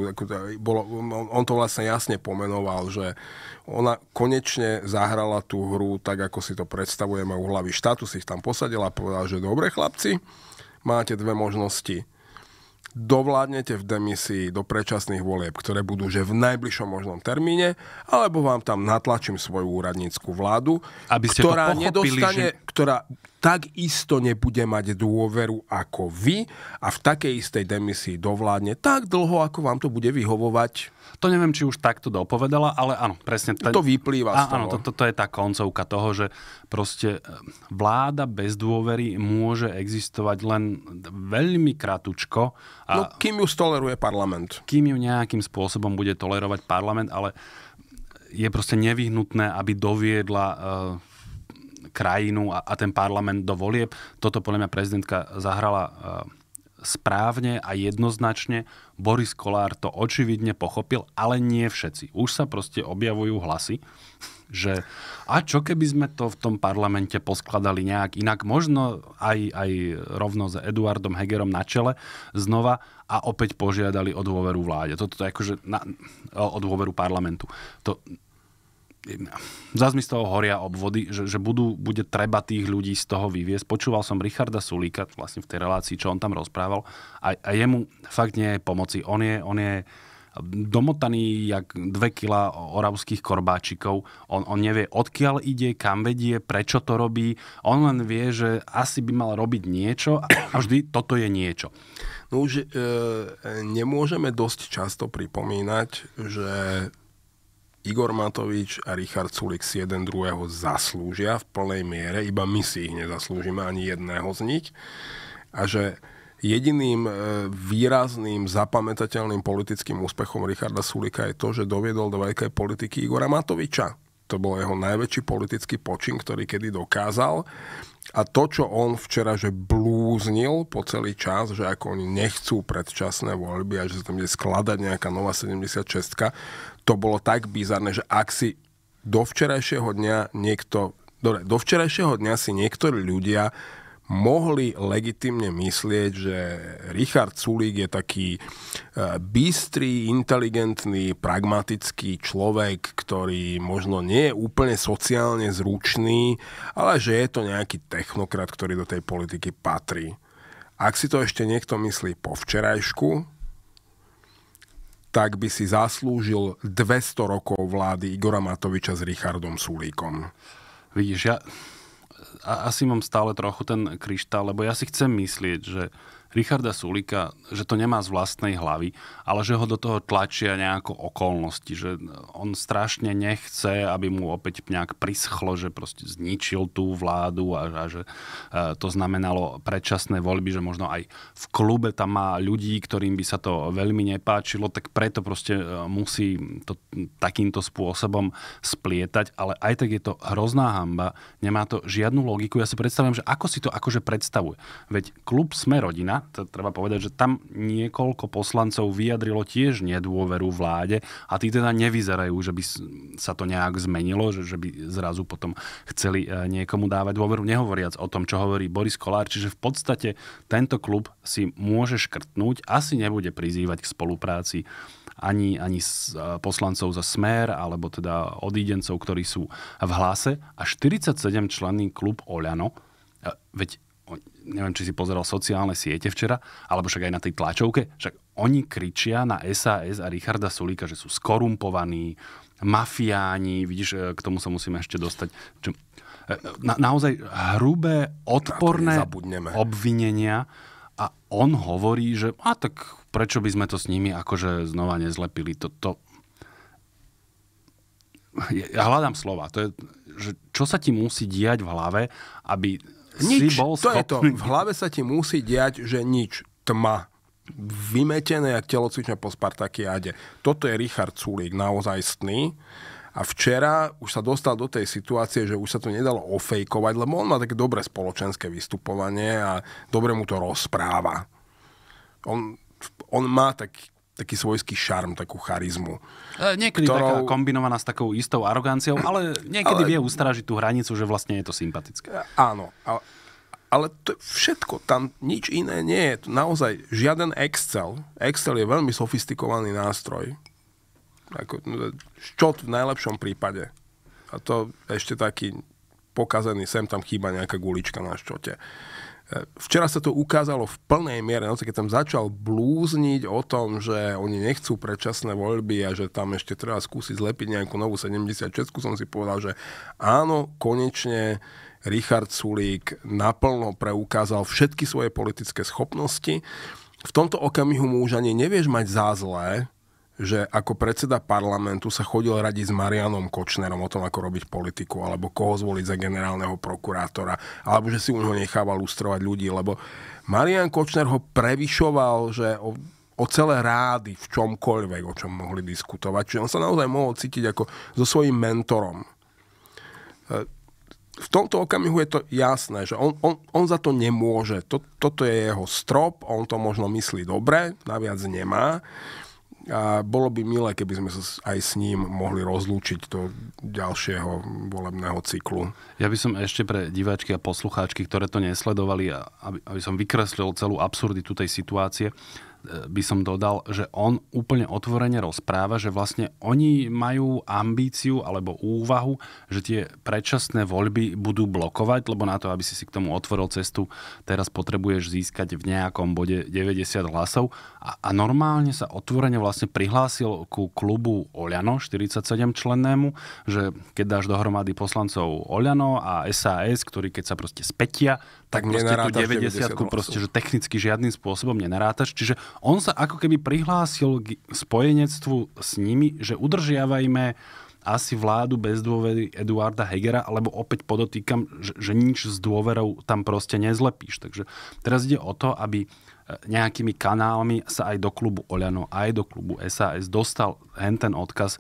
bolo, on to vlastne jasne presne pomenoval, že ona konečne zahrala tú hru tak, ako si to predstavujeme u hlavy štátu, si ich tam posadila a povedal, že dobre chlapci, máte dve možnosti dovládnete v demisii do predčasných volieb, ktoré budú že v najbližšom možnom termíne, alebo vám tam natlačím svoju úradnícku vládu, Aby ste ktorá, to nedostane, že... ktorá takisto nebude mať dôveru ako vy a v takej istej demisii dovládne tak dlho, ako vám to bude vyhovovať. To neviem, či už takto dopovedala, ale áno, presne. Ten, to vyplýva z toho. Áno, toto to, to je tá koncovka toho, že proste e, vláda bez dôvery môže existovať len veľmi kratučko. A no, kým ju toleruje parlament. Kým ju nejakým spôsobom bude tolerovať parlament, ale je proste nevyhnutné, aby doviedla... Uh, krajinu a, a ten parlament do volieb. Toto podľa mňa prezidentka zahrala uh, správne a jednoznačne. Boris Kolár to očividne pochopil, ale nie všetci. Už sa proste objavujú hlasy, že a čo keby sme to v tom parlamente poskladali nejak inak, možno aj, aj rovno s Eduardom Hegerom na čele znova a opäť požiadali o dôveru vláde. Toto je akože na, o dôveru parlamentu. To zás mi z toho horia obvody, že, že budú, bude treba tých ľudí z toho vyviesť. Počúval som Richarda Sulíka vlastne v tej relácii, čo on tam rozprával a, a jemu fakt nie je pomoci. On je, on je domotaný jak dve kila oravských korbáčikov. On, on nevie, odkiaľ ide, kam vedie, prečo to robí. On len vie, že asi by mal robiť niečo a vždy toto je niečo. No už e, nemôžeme dosť často pripomínať, že Igor Matovič a Richard Sulik si jeden druhého zaslúžia v plnej miere, iba my si ich nezaslúžime, ani jedného z nich. A že jediným e, výrazným, zapamätateľným politickým úspechom Richarda Sulika je to, že doviedol do veľkej politiky Igora Matoviča. To bol jeho najväčší politický počin, ktorý kedy dokázal. A to, čo on včera, že blúznil po celý čas, že ako oni nechcú predčasné voľby a že sa tam bude skladať nejaká nová 76 to bolo tak bizarné, že ak si do včerajšieho dňa niekto, dobre, do včerajšieho dňa si niektorí ľudia mohli legitimne myslieť, že Richard Sulík je taký e, bystrý, inteligentný, pragmatický človek, ktorý možno nie je úplne sociálne zručný, ale že je to nejaký technokrat, ktorý do tej politiky patrí. Ak si to ešte niekto myslí po včerajšku, tak by si zaslúžil 200 rokov vlády Igora Matoviča s Richardom Sulíkom. Vidíš, ja asi mám stále trochu ten kryštál, lebo ja si chcem myslieť, že Richarda Sulika, že to nemá z vlastnej hlavy, ale že ho do toho tlačia nejako okolnosti, že on strašne nechce, aby mu opäť nejak prischlo, že proste zničil tú vládu a, a že e, to znamenalo predčasné voľby, že možno aj v klube tam má ľudí, ktorým by sa to veľmi nepáčilo, tak preto proste e, musí to takýmto spôsobom splietať, ale aj tak je to hrozná hamba, nemá to žiadnu logiku. Ja si predstavujem, že ako si to akože predstavuje. Veď klub Sme rodina to treba povedať, že tam niekoľko poslancov vyjadrilo tiež nedôveru vláde a tí teda nevyzerajú, že by sa to nejak zmenilo, že, že by zrazu potom chceli e, niekomu dávať dôveru, nehovoriac o tom, čo hovorí Boris Kolár. Čiže v podstate tento klub si môže škrtnúť, asi nebude prizývať k spolupráci ani, ani e, poslancov za Smer, alebo teda odídencov, ktorí sú v hlase. A 47-členný klub Oľano, e, veď neviem, či si pozeral sociálne siete včera, alebo však aj na tej tlačovke, však oni kričia na SAS a Richarda Sulíka, že sú skorumpovaní, mafiáni, vidíš, e, k tomu sa musíme ešte dostať. Čo, e, na, naozaj hrubé, odporné obvinenia a on hovorí, že a tak prečo by sme to s nimi akože znova nezlepili. To, to... Ja hľadám slova. To je, že čo sa ti musí diať v hlave, aby nič. Si bol to je to. V hlave sa ti musí diať, že nič. Tma vymetené jak telocvične po ade. Toto je Richard Sulík, naozajstný. A včera už sa dostal do tej situácie, že už sa to nedalo ofejkovať, lebo on má také dobré spoločenské vystupovanie a dobre mu to rozpráva. On, on má tak, taký svojský šarm, takú charizmu. E, niekedy ktorou... taká kombinovaná s takou istou aroganciou, ale niekedy ale... vie ustražiť tú hranicu, že vlastne je to sympatické. E, áno, ale, ale to je všetko, tam nič iné nie je. Naozaj žiaden Excel. Excel je veľmi sofistikovaný nástroj. Ako, ščot v najlepšom prípade. A to ešte taký pokazený, sem tam chýba nejaká gulička na ščote. Uh, Včera sa to ukázalo v plnej miere, no, keď tam začal blúzniť o tom, že oni nechcú predčasné voľby a že tam ešte treba skúsiť zlepiť nejakú novú 76, som si povedal, že áno, konečne Richard Sulík naplno preukázal všetky svoje politické schopnosti. V tomto okamihu mu už ani nevieš mať zázle, že ako predseda parlamentu sa chodil radiť s Marianom Kočnerom o tom, ako robiť politiku, alebo koho zvoliť za generálneho prokurátora, alebo že si u neho nechával lustrovať ľudí, lebo Marian Kočner ho prevyšoval, že o, o celé rády v čomkoľvek, o čom mohli diskutovať. Čiže on sa naozaj mohol cítiť ako so svojím mentorom. E, v tomto okamihu je to jasné, že on, on, on za to nemôže. To, toto je jeho strop, on to možno myslí dobre, naviac nemá a bolo by milé, keby sme sa aj s ním mohli rozlúčiť do ďalšieho volebného cyklu. Ja by som ešte pre diváčky a poslucháčky, ktoré to nesledovali, aby, aby som vykreslil celú absurditu tej situácie, e, by som dodal, že on úplne otvorene rozpráva, že vlastne oni majú ambíciu alebo úvahu, že tie predčasné voľby budú blokovať, lebo na to, aby si si k tomu otvoril cestu, teraz potrebuješ získať v nejakom bode 90 hlasov a, a normálne sa otvorene vlastne prihlásil ku klubu Oľano, 47 člennému, že keď dáš dohromady poslancov Oľano a SAS, ktorí keď sa proste spätia, tak, tak proste tú 90 proste, že technicky žiadnym spôsobom nenarátaš. Čiže on sa ako keby prihlásil k spojenectvu s nimi, že udržiavajme asi vládu bez dôvery Eduarda Hegera, alebo opäť podotýkam, že, že nič s dôverou tam proste nezlepíš. Takže teraz ide o to, aby nejakými kanálmi sa aj do klubu Oľano, aj do klubu SAS dostal hen ten odkaz e,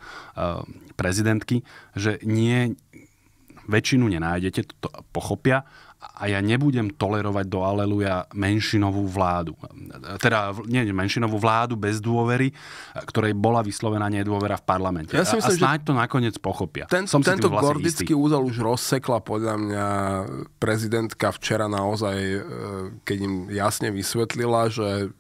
prezidentky, že nie, väčšinu nenájdete, to pochopia a ja nebudem tolerovať do Aleluja menšinovú vládu. Teda nie menšinovú vládu bez dôvery, ktorej bola vyslovená nedôvera v parlamente. Ja si myslím, a snáď to nakoniec pochopia. Ten, Som tento vlastne gordický istý. úzol už rozsekla podľa mňa prezidentka včera naozaj, eh, keď im jasne vysvetlila, že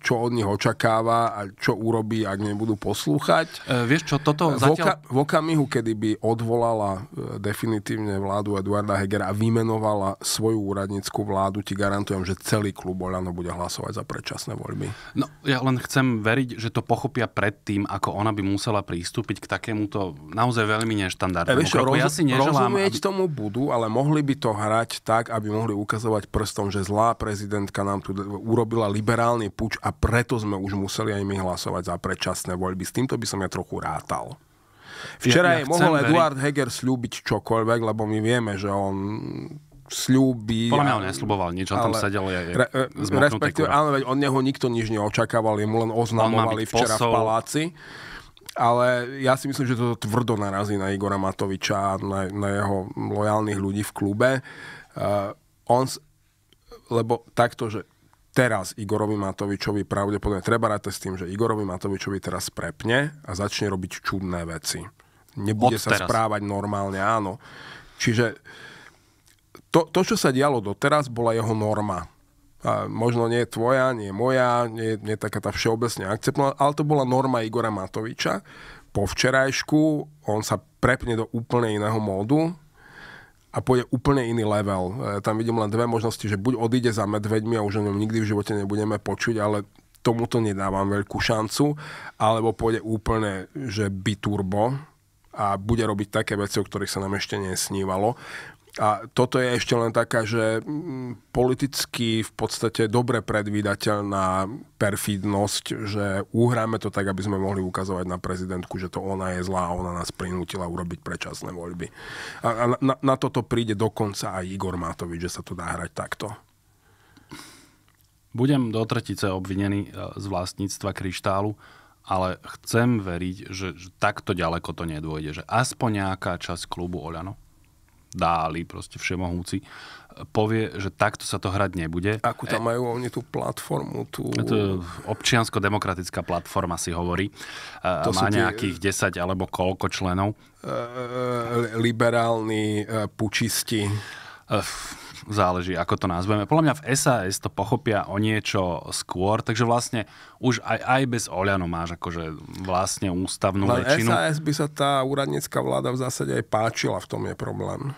čo od nich očakáva a čo urobí, ak nebudú poslúchať. E, vieš čo, toto zatiaľ... V, oka- v okamihu, kedy by odvolala e, definitívne vládu Eduarda Hegera a vymenovala svoju úradnickú vládu, ti garantujem, že celý klub Oľano bude hlasovať za predčasné voľby. No, ja len chcem veriť, že to pochopia predtým, ako ona by musela pristúpiť k takémuto naozaj veľmi neštandardnému e, kroku. Roz, ja si neželám, rozumieť aby... tomu budú, ale mohli by to hrať tak, aby mohli ukazovať prstom, že zlá prezidentka nám tu urobila liberálny puč a preto sme už museli aj my hlasovať za predčasné voľby. S týmto by som ja trochu rátal. Včera ja, ja mohol veriť. Eduard Heger slúbiť čokoľvek, lebo my vieme, že on slúbi... Podľa mňa on nesľuboval nič, on ale, tam sedel je, je re, e, Respektíve, áno, veď od neho nikto nič neočakával, mu len oznamovali včera posol. v paláci. Ale ja si myslím, že to tvrdo narazí na Igora Matoviča a na, na jeho lojálnych ľudí v klube. Uh, on, lebo takto, že teraz Igorovi Matovičovi pravdepodobne treba rátať s tým, že Igorovi Matovičovi teraz prepne a začne robiť čudné veci. Nebude sa správať normálne, áno. Čiže to, to, čo sa dialo doteraz, bola jeho norma. A možno nie je tvoja, nie je moja, nie, nie je taká tá všeobecne akceptovaná, ale to bola norma Igora Matoviča. Po včerajšku on sa prepne do úplne iného módu, a pôjde úplne iný level. E, tam vidím len dve možnosti, že buď odíde za medveďmi a už o ňom nikdy v živote nebudeme počuť, ale tomuto nedávam veľkú šancu, alebo pôjde úplne, že by turbo a bude robiť také veci, o ktorých sa nám ešte nesnívalo. A toto je ešte len taká, že mm, politicky v podstate dobre predvídateľná perfidnosť, že uhráme to tak, aby sme mohli ukazovať na prezidentku, že to ona je zlá a ona nás prinútila urobiť predčasné voľby. A na, na toto príde dokonca aj Igor Matovič, že sa to dá hrať takto. Budem do tretice obvinený e, z vlastníctva kryštálu, ale chcem veriť, že, že takto ďaleko to nedôjde, že aspoň nejaká časť klubu Oľano dáli, proste všemohúci, povie, že takto sa to hrať nebude. Akú tam e, majú oni tú platformu? Tú... To občiansko-demokratická platforma si hovorí. E, to Má nejakých tie... 10 alebo koľko členov? E, liberálni pučisti záleží, ako to nazveme. Podľa mňa v SAS to pochopia o niečo skôr, takže vlastne už aj, aj bez Oľano máš akože vlastne ústavnú Len väčšinu. SAS by sa tá úradnícka vláda v zásade aj páčila, v tom je problém.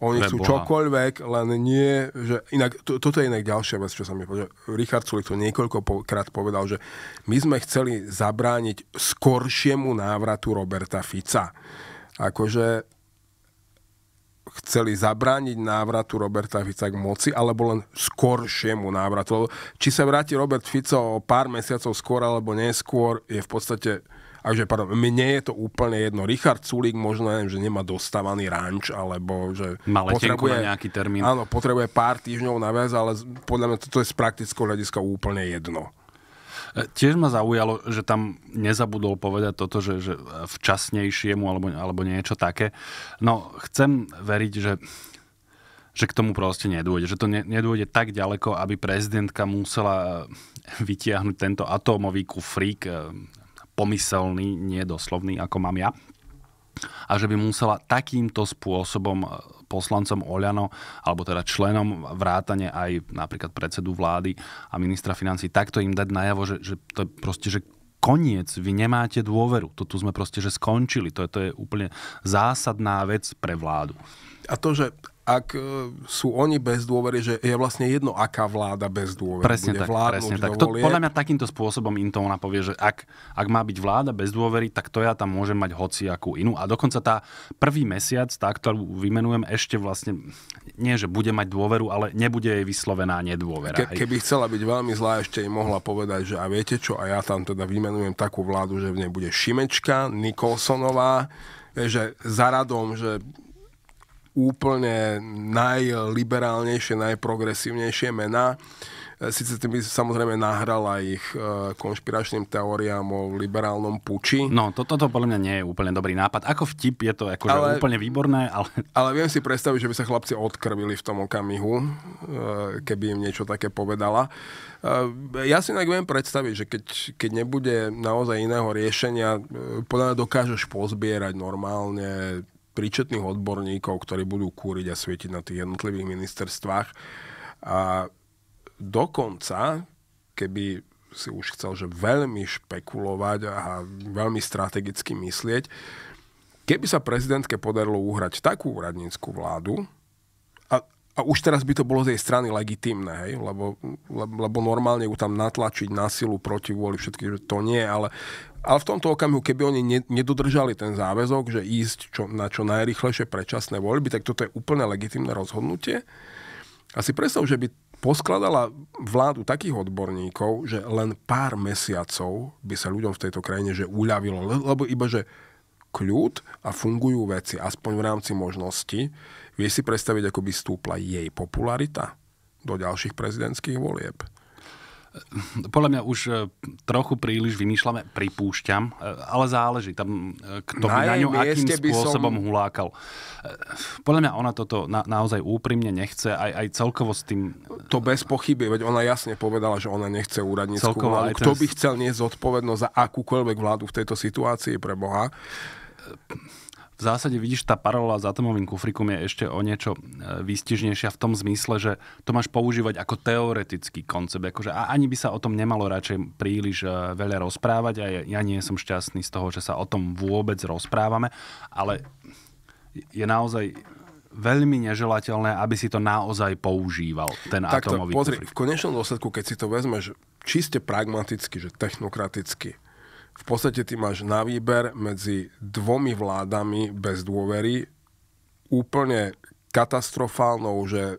Oni sú čokoľvek, len nie, že inak, to, toto je inak ďalšia vec, čo sa mi povedal. Richard Sulik to niekoľkokrát povedal, že my sme chceli zabrániť skoršiemu návratu Roberta Fica. Akože chceli zabrániť návratu Roberta Fica k moci, alebo len skoršiemu návratu. Či sa vráti Robert Fico o pár mesiacov skôr alebo neskôr, je v podstate Takže, pardon, mne je to úplne jedno. Richard Sulík možno, neviem, že nemá dostávaný ranč, alebo že... Má potrebuje, na nejaký termín. Áno, potrebuje pár týždňov naviac, ale podľa mňa toto je z praktického hľadiska úplne jedno. E, tiež ma zaujalo, že tam nezabudol povedať toto, že, že včasnejšiemu alebo, alebo niečo také. No, chcem veriť, že že k tomu proste nedôjde. Že to ne, nedôjde tak ďaleko, aby prezidentka musela e, vytiahnuť tento atómový kufrík, e, pomyselný, nie doslovný, ako mám ja. A že by musela takýmto spôsobom poslancom Oľano, alebo teda členom vrátane aj napríklad predsedu vlády a ministra financí, takto im dať najavo, že, že to je proste, že koniec, vy nemáte dôveru. To tu sme proste, že skončili. To je, to je úplne zásadná vec pre vládu. A to, že ak e, sú oni bez dôvery, že je vlastne jedno, aká vláda bez dôvery. Presne bude tak, vládnuť, presne tak. To, podľa mňa takýmto spôsobom im to ona povie, že ak, ak má byť vláda bez dôvery, tak to ja tam môžem mať akú inú. A dokonca tá prvý mesiac, tá, ktorú vymenujem, ešte vlastne nie, že bude mať dôveru, ale nebude jej vyslovená nedôvera. Ke, keby chcela byť veľmi zlá, ešte jej mohla povedať, že a viete čo, a ja tam teda vymenujem takú vládu, že v nej bude Šimečka, Nikolsonová, e, že za radom, že úplne najliberálnejšie, najprogresívnejšie mená. Sice tým by samozrejme nahrala ich e, konšpiračným teóriám o liberálnom puči. No, toto to, to podľa mňa nie je úplne dobrý nápad. Ako vtip je to akože ale, úplne výborné, ale... Ale viem si predstaviť, že by sa chlapci odkrvili v tom okamihu, e, keby im niečo také povedala. E, ja si inak viem predstaviť, že keď, keď nebude naozaj iného riešenia, podľa dokážeš pozbierať normálne príčetných odborníkov, ktorí budú kúriť a svietiť na tých jednotlivých ministerstvách. A dokonca, keby si už chcel, že veľmi špekulovať a veľmi strategicky myslieť, keby sa prezidentke podarilo uhrať takú úradnícku vládu, a, a už teraz by to bolo z jej strany legitimné, hej? Lebo, le, lebo normálne ju tam natlačiť na silu proti vôli všetkých, že to nie, ale ale v tomto okamihu, keby oni nedodržali ten záväzok, že ísť čo, na čo najrychlejšie predčasné voľby, tak toto je úplne legitimné rozhodnutie. A si predstav, že by poskladala vládu takých odborníkov, že len pár mesiacov by sa ľuďom v tejto krajine že uľavilo, lebo iba že kľud a fungujú veci, aspoň v rámci možnosti. vie si predstaviť, ako by stúpla jej popularita do ďalších prezidentských volieb? podľa mňa už e, trochu príliš vymýšľame, pripúšťam, e, ale záleží tam, e, kto by na, ňu akým spôsobom som... hulákal. Podľa mňa ona toto na, naozaj úprimne nechce, aj, aj celkovo s tým... To bez pochyby, veď ona jasne povedala, že ona nechce úradnícku celkovo vládu. Ten... Kto by chcel niesť zodpovednosť za akúkoľvek vládu v tejto situácii pre Boha? v zásade vidíš, tá paralela s atomovým kufrikom je ešte o niečo e, výstižnejšia v tom zmysle, že to máš používať ako teoretický koncept. Akože, a ani by sa o tom nemalo radšej príliš e, veľa rozprávať a ja, ja nie som šťastný z toho, že sa o tom vôbec rozprávame, ale je naozaj veľmi neželateľné, aby si to naozaj používal, ten Takto, atomový pozri, kufrik. v konečnom dôsledku, keď si to vezmeš čiste pragmaticky, že technokraticky, v podstate ty máš na výber medzi dvomi vládami bez dôvery, úplne katastrofálnou, že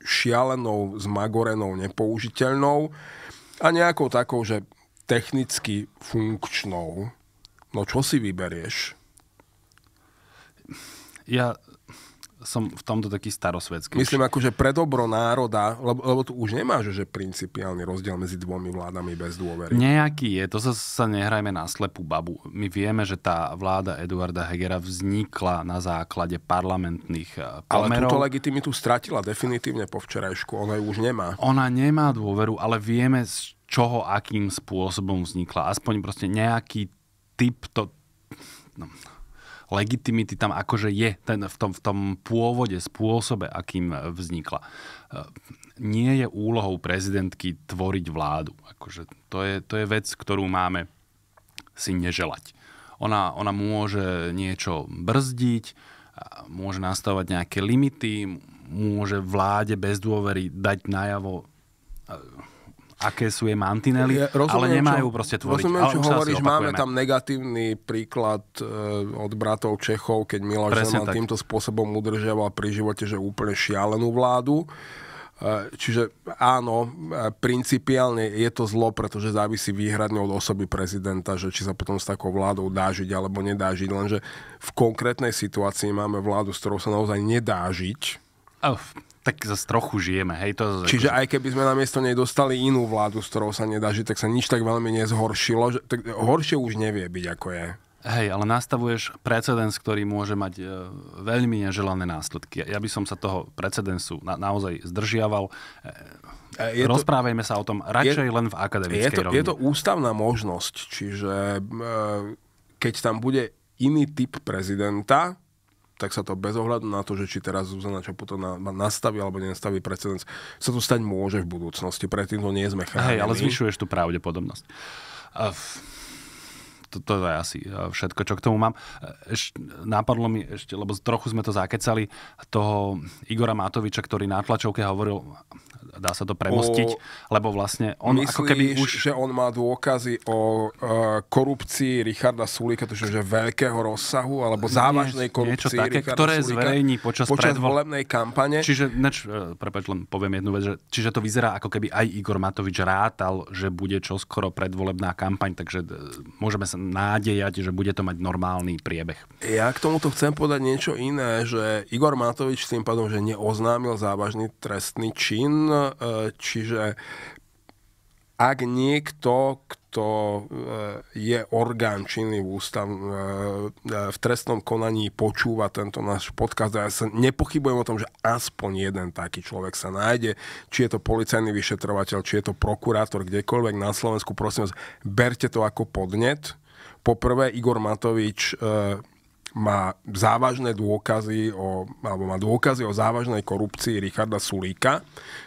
šialenou, zmagorenou, nepoužiteľnou a nejakou takou, že technicky funkčnou. No čo si vyberieš? Ja som v tomto taký starosvedský. Myslím ako, že pre dobro národa, lebo, lebo tu už nemáš že principiálny rozdiel medzi dvomi vládami bez dôvery. Nejaký je, to sa, sa nehrajme na slepú babu. My vieme, že tá vláda Eduarda Hegera vznikla na základe parlamentných eh, pomerov. Ale túto legitimitu stratila definitívne po včerajšku, ona ju už nemá. Ona nemá dôveru, ale vieme z čoho, akým spôsobom vznikla. Aspoň proste nejaký typ to... No legitimity tam akože je ten, v, tom, v tom pôvode, spôsobe, akým vznikla. E, nie je úlohou prezidentky tvoriť vládu. Akože to, je, to je vec, ktorú máme si neželať. Ona, ona môže niečo brzdiť, e, môže nastavovať nejaké limity, môže vláde bez dôvery dať najavo aké sú jej mantinely, ja, rozumiem, ale nemajú čo, proste tvoriť. Rozumiem, ale čo hovoríš, máme tam negatívny príklad e, od bratov Čechov, keď Miloš Zeman týmto spôsobom udržiaval pri živote, že úplne šialenú vládu. Eh, čiže áno, eh, principiálne je to zlo, pretože závisí výhradne od osoby prezidenta, že či sa potom s takou vládou dá žiť alebo nedá žiť. Lenže v konkrétnej situácii máme vládu, s ktorou sa naozaj nedá žiť. Oh, tak zase trochu žijeme. Hej, to zase, Čiže akože... aj keby sme namiesto nej dostali inú vládu, s ktorou sa nedá žiť, tak sa nič tak veľmi nezhoršilo. Že, tak horšie už nevie byť, ako je. Hej, ale nastavuješ precedens, ktorý môže mať e, veľmi neželané následky. Ja by som sa toho precedensu na, naozaj zdržiaval. E, e je Rozprávejme to, sa o tom radšej je, len v akademickej je to, rovine. Je to ústavná možnosť, čiže e, keď tam bude iný typ prezidenta, tak sa to bez ohľadu na to, že či teraz Zuzana Čaputová nastaví alebo nenastaví precedens, sa to stať môže v budúcnosti. Predtým to nie sme chránení. Hej, ale zvyšuješ tú pravdepodobnosť. Uh, to, to je asi e, všetko, čo k tomu mám. E, eš, nápadlo mi ešte, lebo trochu sme to zakecali, toho Igora Matoviča, ktorý na tlačovke hovoril, dá sa to premostiť, o, lebo vlastne on myslíš, ako keby už... že on má dôkazy o e, korupcii Richarda Sulika, tože že veľkého rozsahu, alebo závažnej korupcii niečo také, Richarda ktoré Sulika zverejní počas, počas predvo... volebnej kampane. Čiže, neč, e, prepáč, len poviem jednu vec, že, čiže to vyzerá ako keby aj Igor Matovič rátal, že bude čoskoro predvolebná kampaň, takže e, môžeme sa nádejať, že bude to mať normálny priebeh. Ja k tomuto chcem povedať niečo iné, že Igor Matovič tým pádom, že neoznámil závažný trestný čin, Eh, čiže ak niekto, kto eh, je orgán činný v, ústav, eh, v trestnom konaní, počúva tento náš podcast, ja sa nepochybujem o tom, že aspoň jeden taký človek sa nájde, či je to policajný vyšetrovateľ, či je to prokurátor, kdekoľvek na Slovensku, prosím vás, berte to ako podnet. Poprvé, Igor Matovič má závažné dôkazy o, alebo má dôkazy o závažnej korupcii Richarda Sulíka.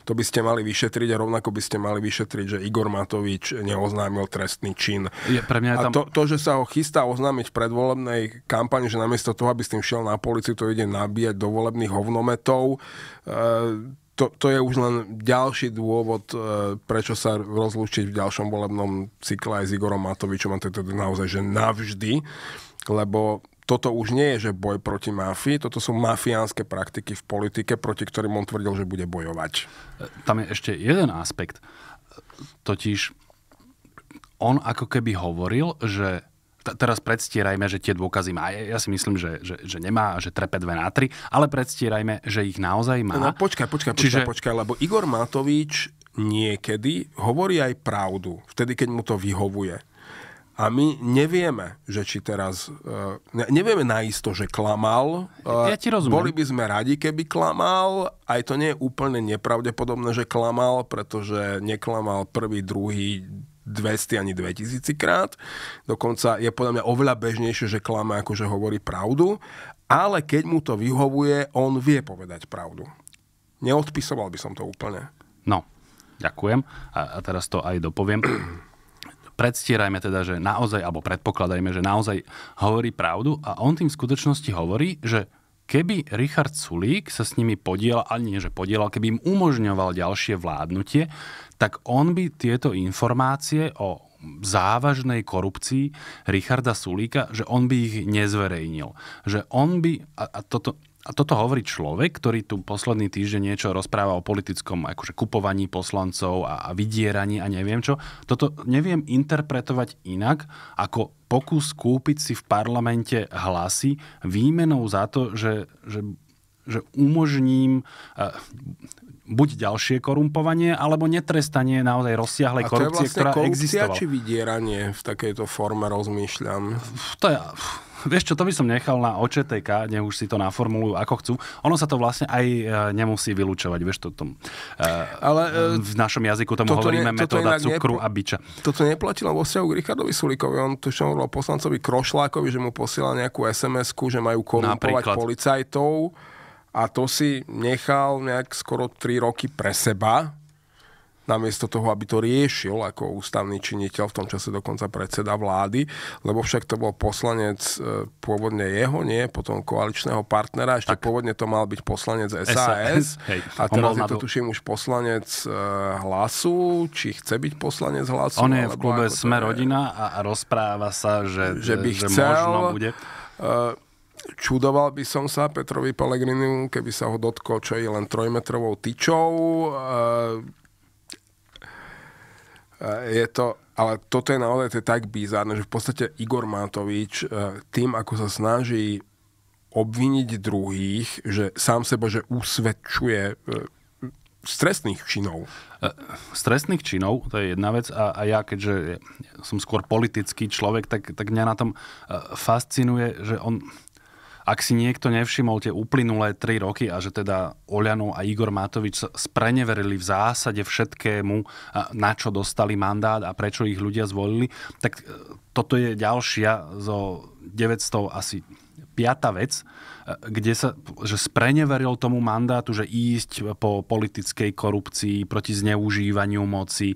To by ste mali vyšetriť a rovnako by ste mali vyšetriť, že Igor Matovič neoznámil trestný čin. Je, pre mňa je tam... a to, to, že sa ho chystá oznámiť v predvolebnej kampani, že namiesto toho, aby s tým šiel na policiu, to ide nabíjať do volebných hovnometov, e, to, to je už len ďalší dôvod, e, prečo sa rozlúčiť v ďalšom volebnom cykle aj s Igorom Matovičom a to je to naozaj, že navždy, lebo toto už nie je, že boj proti mafii, toto sú mafiánske praktiky v politike, proti ktorým on tvrdil, že bude bojovať. Tam je ešte jeden aspekt. Totiž on ako keby hovoril, že t- teraz predstierajme, že tie dôkazy má. Ja si myslím, že, že, že nemá, že trepe dve na tri, ale predstierajme, že ich naozaj má. No počkaj, počkaj, Čiže... počkaj, počkaj, lebo Igor Matovič niekedy hovorí aj pravdu, vtedy, keď mu to vyhovuje. A my nevieme, že či teraz... Eh, nevieme naisto, že klamal. Ja ti eh, rozumiem. Boli by sme radi, keby klamal. Aj to nie je úplne nepravdepodobné, že klamal, pretože neklamal prvý, druhý, 200 ani 2000 krát. Dokonca je podľa mňa oveľa bežnejšie, že klame, ako že hovorí pravdu. Ale keď mu to vyhovuje, on vie povedať pravdu. Neodpisoval by som to úplne. No, ďakujem. A, a teraz to aj dopoviem predstierajme teda, že naozaj, alebo predpokladajme, že naozaj hovorí pravdu a on tým v skutočnosti hovorí, že keby Richard Sulík sa s nimi podielal, ale nie, že podielal, keby im umožňoval ďalšie vládnutie, tak on by tieto informácie o závažnej korupcii Richarda Sulíka, že on by ich nezverejnil. Že on by, a, a toto, a toto hovorí človek, ktorý tu posledný týždeň niečo rozpráva o politickom akože kupovaní poslancov a, a vydieraní a neviem čo. Toto neviem interpretovať inak ako pokus kúpiť si v parlamente hlasy výmenou za to, že, že že umožním e, buď ďalšie korumpovanie, alebo netrestanie naozaj rozsiahlej korupcie, vlastne ktorá korupcia, či vydieranie v takejto forme rozmýšľam? To je... Vieš čo, to by som nechal na očetejka, nech už si to naformulujú ako chcú. Ono sa to vlastne aj e, nemusí vylúčovať, vieš, to tom, e, Ale, v našom jazyku tomu hovoríme ne, metóda cukru nepl- a biča. Toto neplatilo vo vzťahu k Richardovi Sulikovi, on tu čo hovoril poslancovi Krošlákovi, že mu posiela nejakú sms že majú korumpovať Napríklad. policajtov a to si nechal nejak skoro 3 roky pre seba, namiesto toho, aby to riešil ako ústavný činiteľ, v tom čase dokonca predseda vlády, lebo však to bol poslanec e, pôvodne jeho, nie, potom koaličného partnera, ešte tak. pôvodne to mal byť poslanec SAS, SAS. a teraz je to tuším už poslanec e, hlasu, či chce byť poslanec hlasu. On je v klube Sme rodina a rozpráva sa, že, že by že možno bude... E, Čudoval by som sa Petrovi Pelegrinu, keby sa ho dotkol čo je len trojmetrovou tyčou. E, e, je to, ale toto je naozaj to je tak bizárne, že v podstate Igor Matovič e, tým, ako sa snaží obviniť druhých, že sám seba, že usvedčuje stresných činov. Stresných činov, to je jedna vec. A, a ja, keďže som skôr politický človek, tak, tak mňa na tom fascinuje, že on ak si niekto nevšimol tie uplynulé 3 roky a že teda Oľano a Igor Matovič spreneverili v zásade všetkému, na čo dostali mandát a prečo ich ľudia zvolili, tak e, toto je ďalšia zo 900 asi piata vec, e, kde sa, že spreneveril tomu mandátu, že ísť po politickej korupcii, proti zneužívaniu moci, e,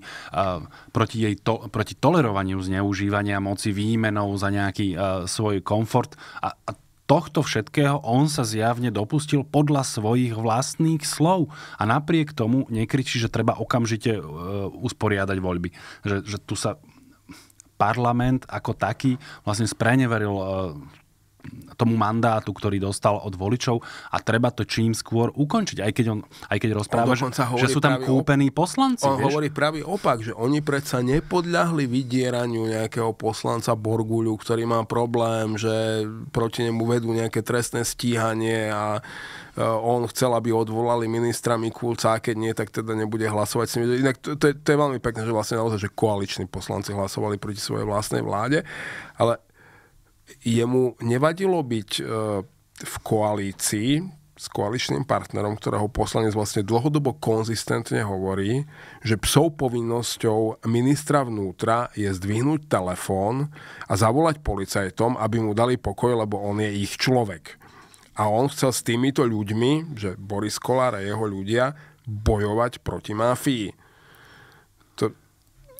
proti, jej to, proti tolerovaniu zneužívania moci výmenou za nejaký svoj komfort. A, a tohto všetkého on sa zjavne dopustil podľa svojich vlastných slov a napriek tomu nekričí, že treba okamžite e, usporiadať voľby. Že, že tu sa parlament ako taký vlastne spreneveril e, tomu mandátu, ktorý dostal od voličov a treba to čím skôr ukončiť, aj keď, on, aj keď rozpráva, on že, že sú tam kúpení op- poslanci. On vieš? hovorí pravý opak, že oni predsa nepodľahli vydieraniu nejakého poslanca Borguľu, ktorý má problém, že proti nemu vedú nejaké trestné stíhanie a e, on chcel, aby odvolali ministra Mikulca a keď nie, tak teda nebude hlasovať s nimi. Inak to, to, je, to je veľmi pekné, že vlastne naozaj, že koaliční poslanci hlasovali proti svojej vlastnej vláde, ale jemu nevadilo byť e, v koalícii s koaličným partnerom, ktorého poslanec vlastne dlhodobo konzistentne hovorí, že psou povinnosťou ministra vnútra je zdvihnúť telefón a zavolať policajtom, aby mu dali pokoj, lebo on je ich človek. A on chcel s týmito ľuďmi, že Boris Kolár a jeho ľudia, bojovať proti máfii. To,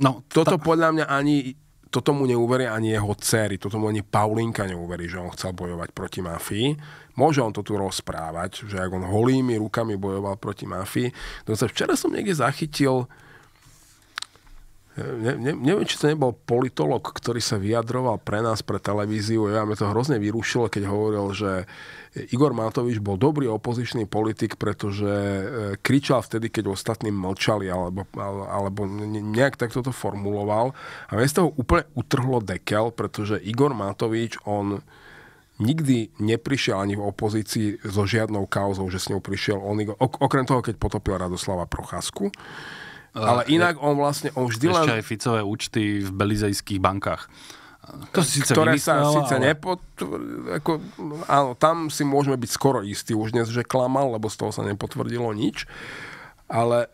no, toto ta... podľa mňa ani toto mu neuveria ani jeho dcery, toto mu ani Paulinka neuverí, že on chcel bojovať proti mafii. Môže on to tu rozprávať, že ak on holými rukami bojoval proti mafii. Dokonca včera som niekde zachytil ne, ne, neviem, či to nebol politolog, ktorý sa vyjadroval pre nás, pre televíziu. Ja mi to hrozne vyrušilo, keď hovoril, že Igor Matovič bol dobrý opozičný politik, pretože e, kričal vtedy, keď ostatní mlčali, alebo, alebo nejak takto to formuloval. A mne z toho úplne utrhlo dekel, pretože Igor Matovič, on nikdy neprišiel ani v opozícii so žiadnou kauzou, že s ňou prišiel on, okrem toho, keď potopil Radoslava Procházku. Ale inak on vlastne, on vždy ešte len... Ešte aj Ficové účty v belizejských bankách. To síce ktoré sa síce ale... ako, áno, tam si môžeme byť skoro istí už dnes, že klamal, lebo z toho sa nepotvrdilo nič, ale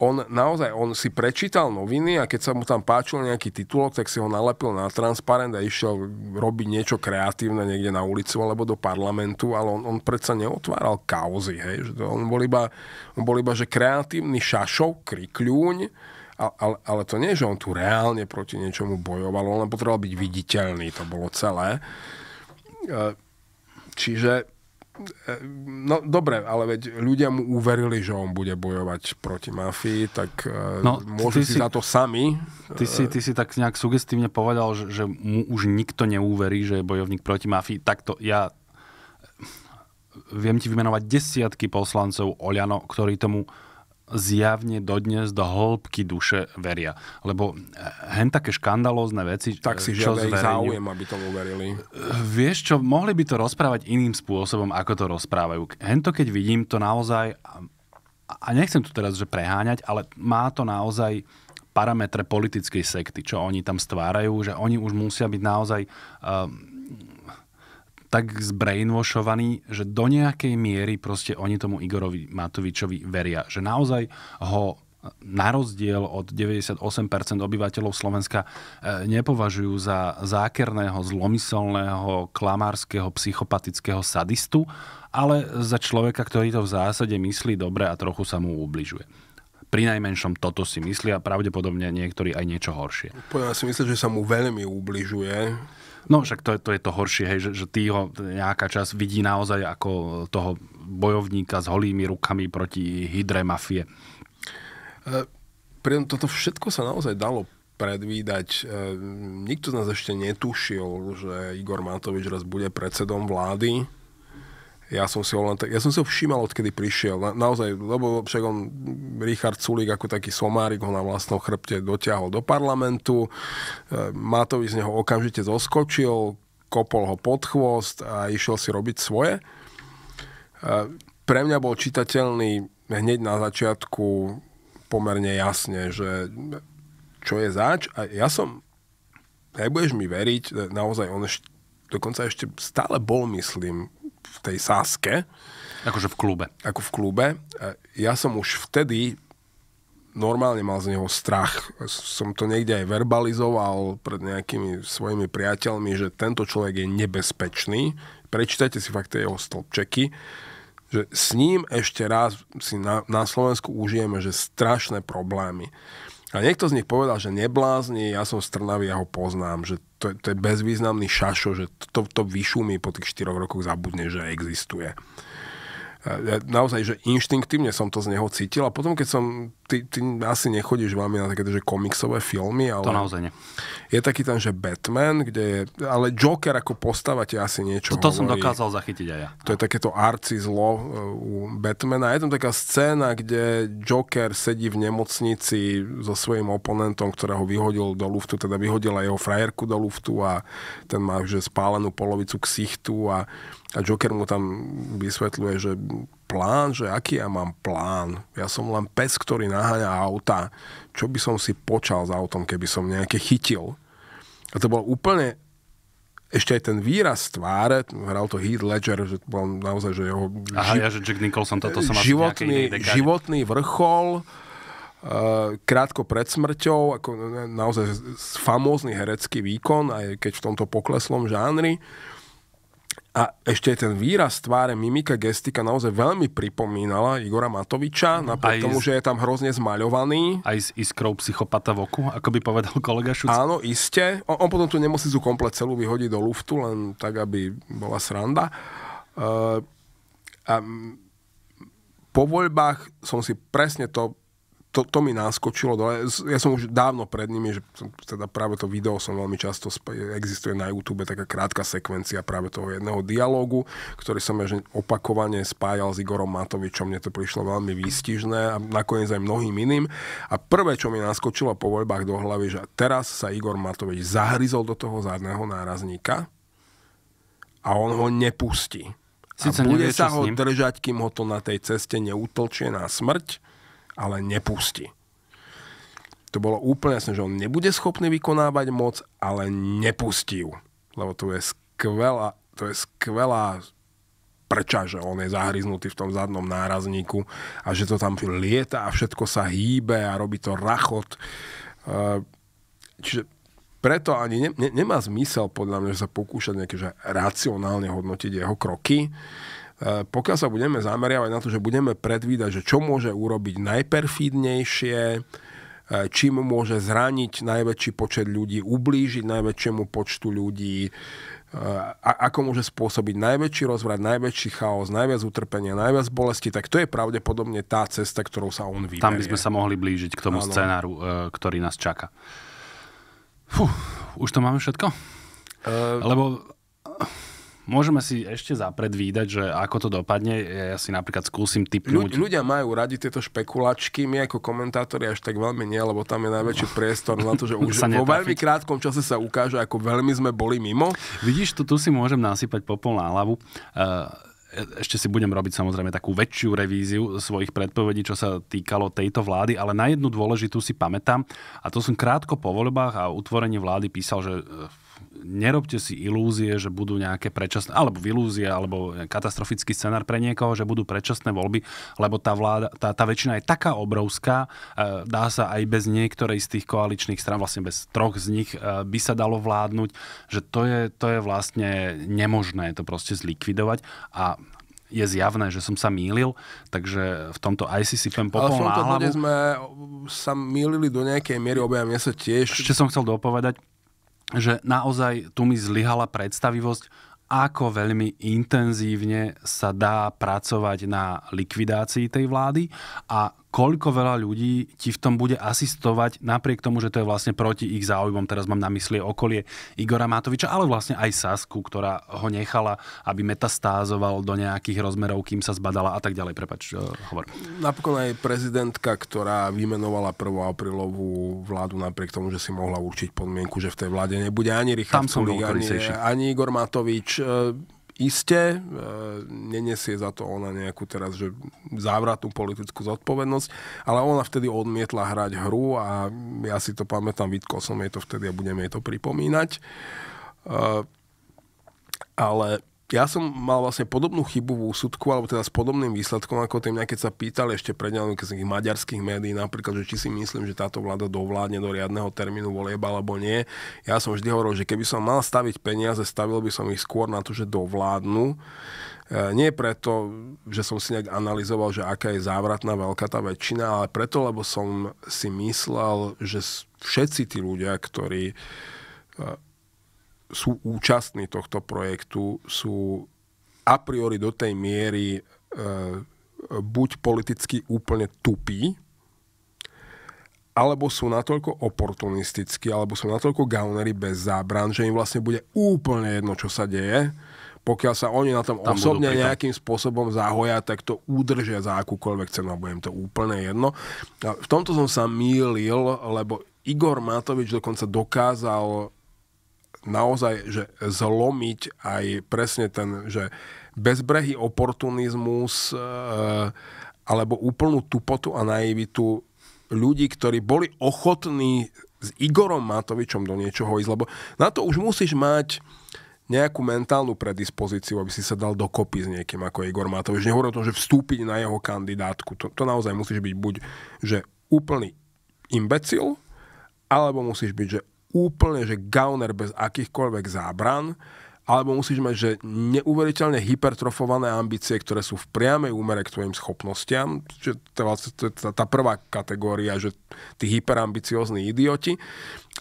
on naozaj, on si prečítal noviny a keď sa mu tam páčil nejaký titulok, tak si ho nalepil na transparent a išiel robiť niečo kreatívne niekde na ulicu alebo do parlamentu, ale on, on predsa neotváral kauzy, hej. On bol iba, on bol iba že kreatívny šašov, krikľúň, ale, ale to nie, že on tu reálne proti niečomu bojoval, on len potreboval byť viditeľný, to bolo celé. E, čiže Eh, no dobre, ale veď ľudia mu uverili, že on bude bojovať proti mafii, tak eh, no, môžu si, za to sami. Ty si, eh. ty si tak nejak sugestívne povedal, že, že mu už nikto neúverí, že je bojovník proti mafii. Takto ja viem ti vymenovať desiatky poslancov Oliano, ktorí tomu zjavne dodnes do hĺbky duše veria. Lebo e, hen také škandalózne veci, e, tak si čo zverejňujú. záujem, aby tomu verili. E, vieš čo, mohli by to rozprávať iným spôsobom, ako to rozprávajú. Hen to, keď vidím, to naozaj, a nechcem tu teraz, že preháňať, ale má to naozaj parametre politickej sekty, čo oni tam stvárajú, že oni už musia byť naozaj um, tak zbrainwashovaní, že do nejakej miery proste oni tomu Igorovi Matovičovi veria. Že naozaj ho na rozdiel od 98% obyvateľov Slovenska e, nepovažujú za zákerného, zlomyselného, klamárskeho, psychopatického sadistu, ale za človeka, ktorý to v zásade myslí dobre a trochu sa mu ubližuje pri najmenšom toto si myslí a pravdepodobne niektorí aj niečo horšie. Ja si myslím, že sa mu veľmi ubližuje No však to, je, to je to horšie, hej, že, že tý ho nejaká čas vidí naozaj ako toho bojovníka s holými rukami proti hydre mafie. E, pri toto všetko sa naozaj dalo predvídať. E, nikto z nás ešte netušil, že Igor Matovič raz bude predsedom vlády ja som si ho len tak, ja som si ho všímal, odkedy prišiel. Na, naozaj, lebo však on, Richard Sulík ako taký somárik ho na vlastnom chrbte dotiahol do parlamentu. E, Matovi z neho okamžite zoskočil, kopol ho pod chvost a išiel si robiť svoje. E, pre mňa bol čitateľný hneď na začiatku pomerne jasne, že čo je zač. A ja som, nebudeš mi veriť, naozaj on ešte, dokonca ešte stále bol, myslím, v tej Sáske. Akože v klube. Ako v klube. Ja som už vtedy normálne mal z neho strach. Som to niekde aj verbalizoval pred nejakými svojimi priateľmi, že tento človek je nebezpečný. Prečítajte si fakt tie jeho stĺpčeky. Že s ním ešte raz si na, na Slovensku užijeme, že strašné problémy. A niekto z nich povedal, že neblázni, ja som z Trnavy, ja ho poznám, že to, to je bezvýznamný šašo, že to, to vyšumí po tých 4 rokoch zabudne, že existuje. Ja, e, e, naozaj, že inštinktívne som to z neho cítil a potom, keď som ty, ty asi nechodíš veľmi na také že komiksové filmy, ale... To naozaj nie. Je taký ten, že Batman, kde je... Ale Joker ako postava ti asi niečo To, som dokázal zachytiť aj ja. To je takéto arci zlo e, u Batmana. Je tam taká scéna, kde Joker sedí v nemocnici so svojím oponentom, ktorého vyhodil do luftu, teda vyhodila jeho frajerku do luftu a ten má že spálenú polovicu ksichtu a, a Joker mu tam vysvetľuje, že plán, že aký ja mám plán. Ja som len pes, ktorý naháňa auta. Čo by som si počal s autom, keby som nejaké chytil? A to bol úplne ešte aj ten výraz tváre, hral to Heath Ledger, že to bol naozaj, že jeho... Aha, ži- ja, že Jack Nicholson, toto som životný, životný vrchol, e, krátko pred smrťou, ako e, naozaj famózny herecký výkon, aj keď v tomto pokleslom žánri. A ešte ten výraz tváre, mimika, gestika naozaj veľmi pripomínala Igora Matoviča, napriek aj tomu, z... že je tam hrozne zmaľovaný. Aj s iskrou psychopata v oku, ako by povedal kolega Šuc. Áno, iste. On, on potom tu nemusí tú komplet celú vyhodiť do luftu, len tak, aby bola sranda. Uh, a po voľbách som si presne to to, to mi náskočilo dole. Ja som už dávno pred nimi, že som, teda práve to video som veľmi často, existuje na YouTube taká krátka sekvencia práve toho jedného dialógu, ktorý som ja opakovane spájal s Igorom Matovičom, mne to prišlo veľmi výstižné a nakoniec aj mnohým iným. A prvé, čo mi naskočilo po voľbách do hlavy, že teraz sa Igor Matovič zahryzol do toho zadného nárazníka a on ho nepustí. Sice a bude sa ho držať, kým ho to na tej ceste neutlčie na smrť ale nepustí. To bolo úplne jasné, že on nebude schopný vykonávať moc, ale nepustí ju. Lebo to je skvelá, to je skvelá preča, že on je zahryznutý v tom zadnom nárazníku a že to tam lieta a všetko sa hýbe a robí to rachot. E, čiže preto ani ne, ne, nemá zmysel podľa mňa, že sa pokúšať nejaké že racionálne hodnotiť jeho kroky, Eh, pokiaľ sa budeme zameriavať na to, že budeme predvídať, že čo môže urobiť najperfídnejšie, eh, čím môže zraniť najväčší počet ľudí, ublížiť najväčšiemu počtu ľudí, eh, a ako môže spôsobiť najväčší rozvrat, najväčší chaos, najviac utrpenia, najviac bolesti, tak to je pravdepodobne tá cesta, ktorou sa on vyberie. Tam by sme sa mohli blížiť k tomu ano. scenáru, ktorý nás čaká. Fuh, už to máme všetko? Uh... Lebo Môžeme si ešte zapredvídať, že ako to dopadne. Ja si napríklad skúsim typnúť. Ľudia majú radi tieto špekulačky, my ako komentátori až tak veľmi nie, lebo tam je najväčší priestor na to, že už vo veľmi krátkom čase sa ukáže, ako veľmi sme boli mimo. Vidíš, tu, tu si môžem nasypať popol na hlavu. E, e, ešte si budem robiť samozrejme takú väčšiu revíziu svojich predpovedí, čo sa týkalo tejto vlády, ale na jednu dôležitú si pamätám, a to som krátko po voľbách a utvorení vlády písal, že e, nerobte si ilúzie, že budú nejaké predčasné, alebo ilúzie, alebo katastrofický scenár pre niekoho, že budú predčasné voľby, lebo tá, vláda, tá, tá väčšina je taká obrovská, e, dá sa aj bez niektorej z tých koaličných strán, vlastne bez troch z nich e, by sa dalo vládnuť, že to je, to je vlastne nemožné to proste zlikvidovať a je zjavné, že som sa mýlil, takže v tomto aj si sypem popol Ale v sme sa mýlili do nejakej miery, objavujem sa tiež. Ešte som chcel dopovedať, že naozaj tu mi zlyhala predstavivosť, ako veľmi intenzívne sa dá pracovať na likvidácii tej vlády a koľko veľa ľudí ti v tom bude asistovať, napriek tomu, že to je vlastne proti ich záujmom. Teraz mám na mysli okolie Igora Matoviča, ale vlastne aj Sasku, ktorá ho nechala, aby metastázoval do nejakých rozmerov, kým sa zbadala a tak ďalej. Prepač, eh, hovor. Napokon aj prezidentka, ktorá vymenovala 1. aprílovú vládu napriek tomu, že si mohla určiť podmienku, že v tej vláde nebude ani Richard Sulik, ani, ani Igor Matovič. E- Isté, e, nenesie za to ona nejakú teraz, že závratnú politickú zodpovednosť, ale ona vtedy odmietla hrať hru a ja si to pamätám, vytkol som jej to vtedy a budem jej to pripomínať. E, ale ja som mal vlastne podobnú chybu v úsudku, alebo teda s podobným výsledkom ako tým, keď sa pýtali ešte pred nejakých nejakých maďarských médií, napríklad, že či si myslím, že táto vláda dovládne do riadneho termínu volieba alebo nie. Ja som vždy hovoril, že keby som mal staviť peniaze, stavil by som ich skôr na to, že dovládnu. E, nie preto, že som si nejak analyzoval, že aká je závratná veľká tá väčšina, ale preto, lebo som si myslel, že všetci tí ľudia, ktorí e, sú účastní tohto projektu, sú a priori do tej miery e, buď politicky úplne tupí, alebo sú natoľko oportunistickí, alebo sú natoľko gaunery bez zábran, že im vlastne bude úplne jedno, čo sa deje. Pokiaľ sa oni na tom Tam osobne nejakým spôsobom zahoja, tak to udržia za akúkoľvek cenu a im to úplne jedno. A v tomto som sa mýlil, lebo Igor Matovič dokonca dokázal naozaj že zlomiť aj presne ten, že bezbrehý oportunizmus e, alebo úplnú tupotu a naivitu ľudí, ktorí boli ochotní s Igorom Matovičom do niečoho ísť, lebo na to už musíš mať nejakú mentálnu predispozíciu, aby si sa dal dokopy s niekým ako Igor Matovič. Nehovorí o tom, že vstúpiť na jeho kandidátku. To, to naozaj musíš byť buď, že úplný imbecil, alebo musíš byť, že úplne, že gauner bez akýchkoľvek zábran, alebo musíš mať, že neuveriteľne hypertrofované ambície, ktoré sú v priamej úmere k tvojim schopnostiam, že to je vlastne, tá, tá prvá kategória, že tí hyperambiciózni idioti,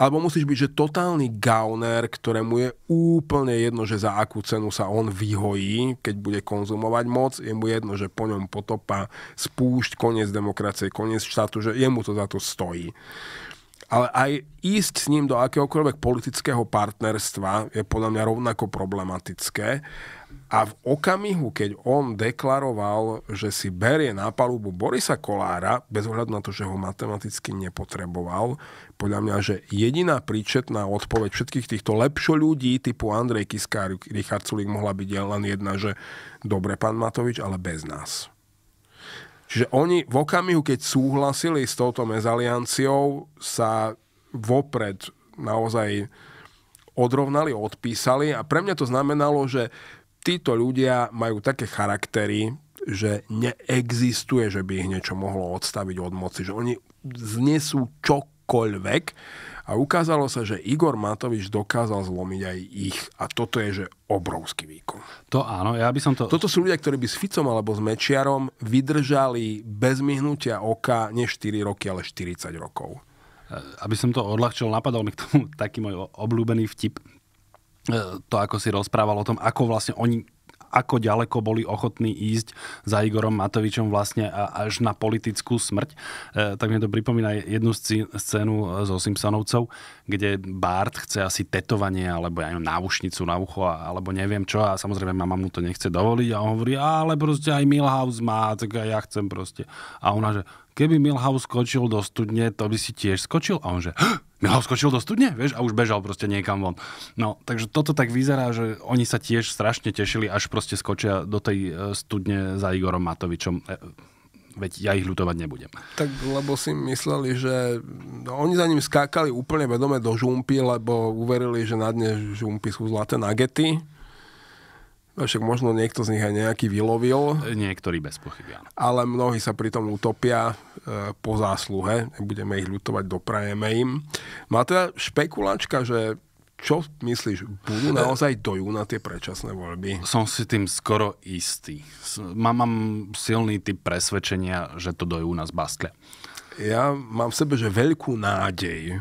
alebo musíš byť, že totálny gauner, ktorému je úplne jedno, že za akú cenu sa on vyhojí, keď bude konzumovať moc, je mu jedno, že po ňom potopa spúšť, koniec demokracie, koniec štátu, že jemu to za to stojí ale aj ísť s ním do akéhokoľvek politického partnerstva je podľa mňa rovnako problematické. A v okamihu, keď on deklaroval, že si berie na palubu Borisa Kolára, bez ohľadu na to, že ho matematicky nepotreboval, podľa mňa, že jediná príčetná odpoveď všetkých týchto lepšo ľudí typu Andrej Kiska a Richard Sulik mohla byť len jedna, že dobre, pán Matovič, ale bez nás. Čiže oni v okamihu, keď súhlasili s touto mezalianciou, sa vopred naozaj odrovnali, odpísali a pre mňa to znamenalo, že títo ľudia majú také charaktery, že neexistuje, že by ich niečo mohlo odstaviť od moci, že oni znesú čokoľvek a ukázalo sa, že Igor Matovič dokázal zlomiť aj ich. A toto je, že obrovský výkon. To áno, ja by som to... Toto sú ľudia, ktorí by s Ficom alebo s Mečiarom vydržali bez myhnutia oka nie 4 roky, ale 40 rokov. E, aby som to odľahčil, napadol mi k tomu taký môj obľúbený vtip. E, to, ako si rozprával o tom, ako vlastne oni ako ďaleko boli ochotní ísť za Igorom Matovičom vlastne až na politickú smrť. E, tak mi to pripomína jednu scénu so e, Simpsonovcov, kde Bart chce asi tetovanie alebo ja náušnicu na ucho alebo neviem čo a samozrejme mama mu to nechce dovoliť a on hovorí, ale proste aj Milhouse má, tak ja chcem proste. A ona, že keby Milhouse skočil do studne, to by si tiež skočil. A on, že Michal skočil do studne, vieš, a už bežal proste niekam von. No, takže toto tak vyzerá, že oni sa tiež strašne tešili, až proste skočia do tej e, studne za Igorom Matovičom. E, veď ja ich ľutovať nebudem. Tak lebo si mysleli, že no, oni za ním skákali úplne vedome do žumpy, lebo uverili, že na dne žumpy sú zlaté nagety však možno niekto z nich aj nejaký vylovil. Niektorí bez pochyby, áno. Ale mnohí sa pri tom utopia e, po zásluhe. Budeme ich ľutovať, doprajeme im. Má teda špekulačka, že čo myslíš, budú e, naozaj dojú na tie predčasné voľby? Som si tým skoro istý. Mám, mám silný typ presvedčenia, že to dojú nás zbastle. Ja mám v sebe, že veľkú nádej, e,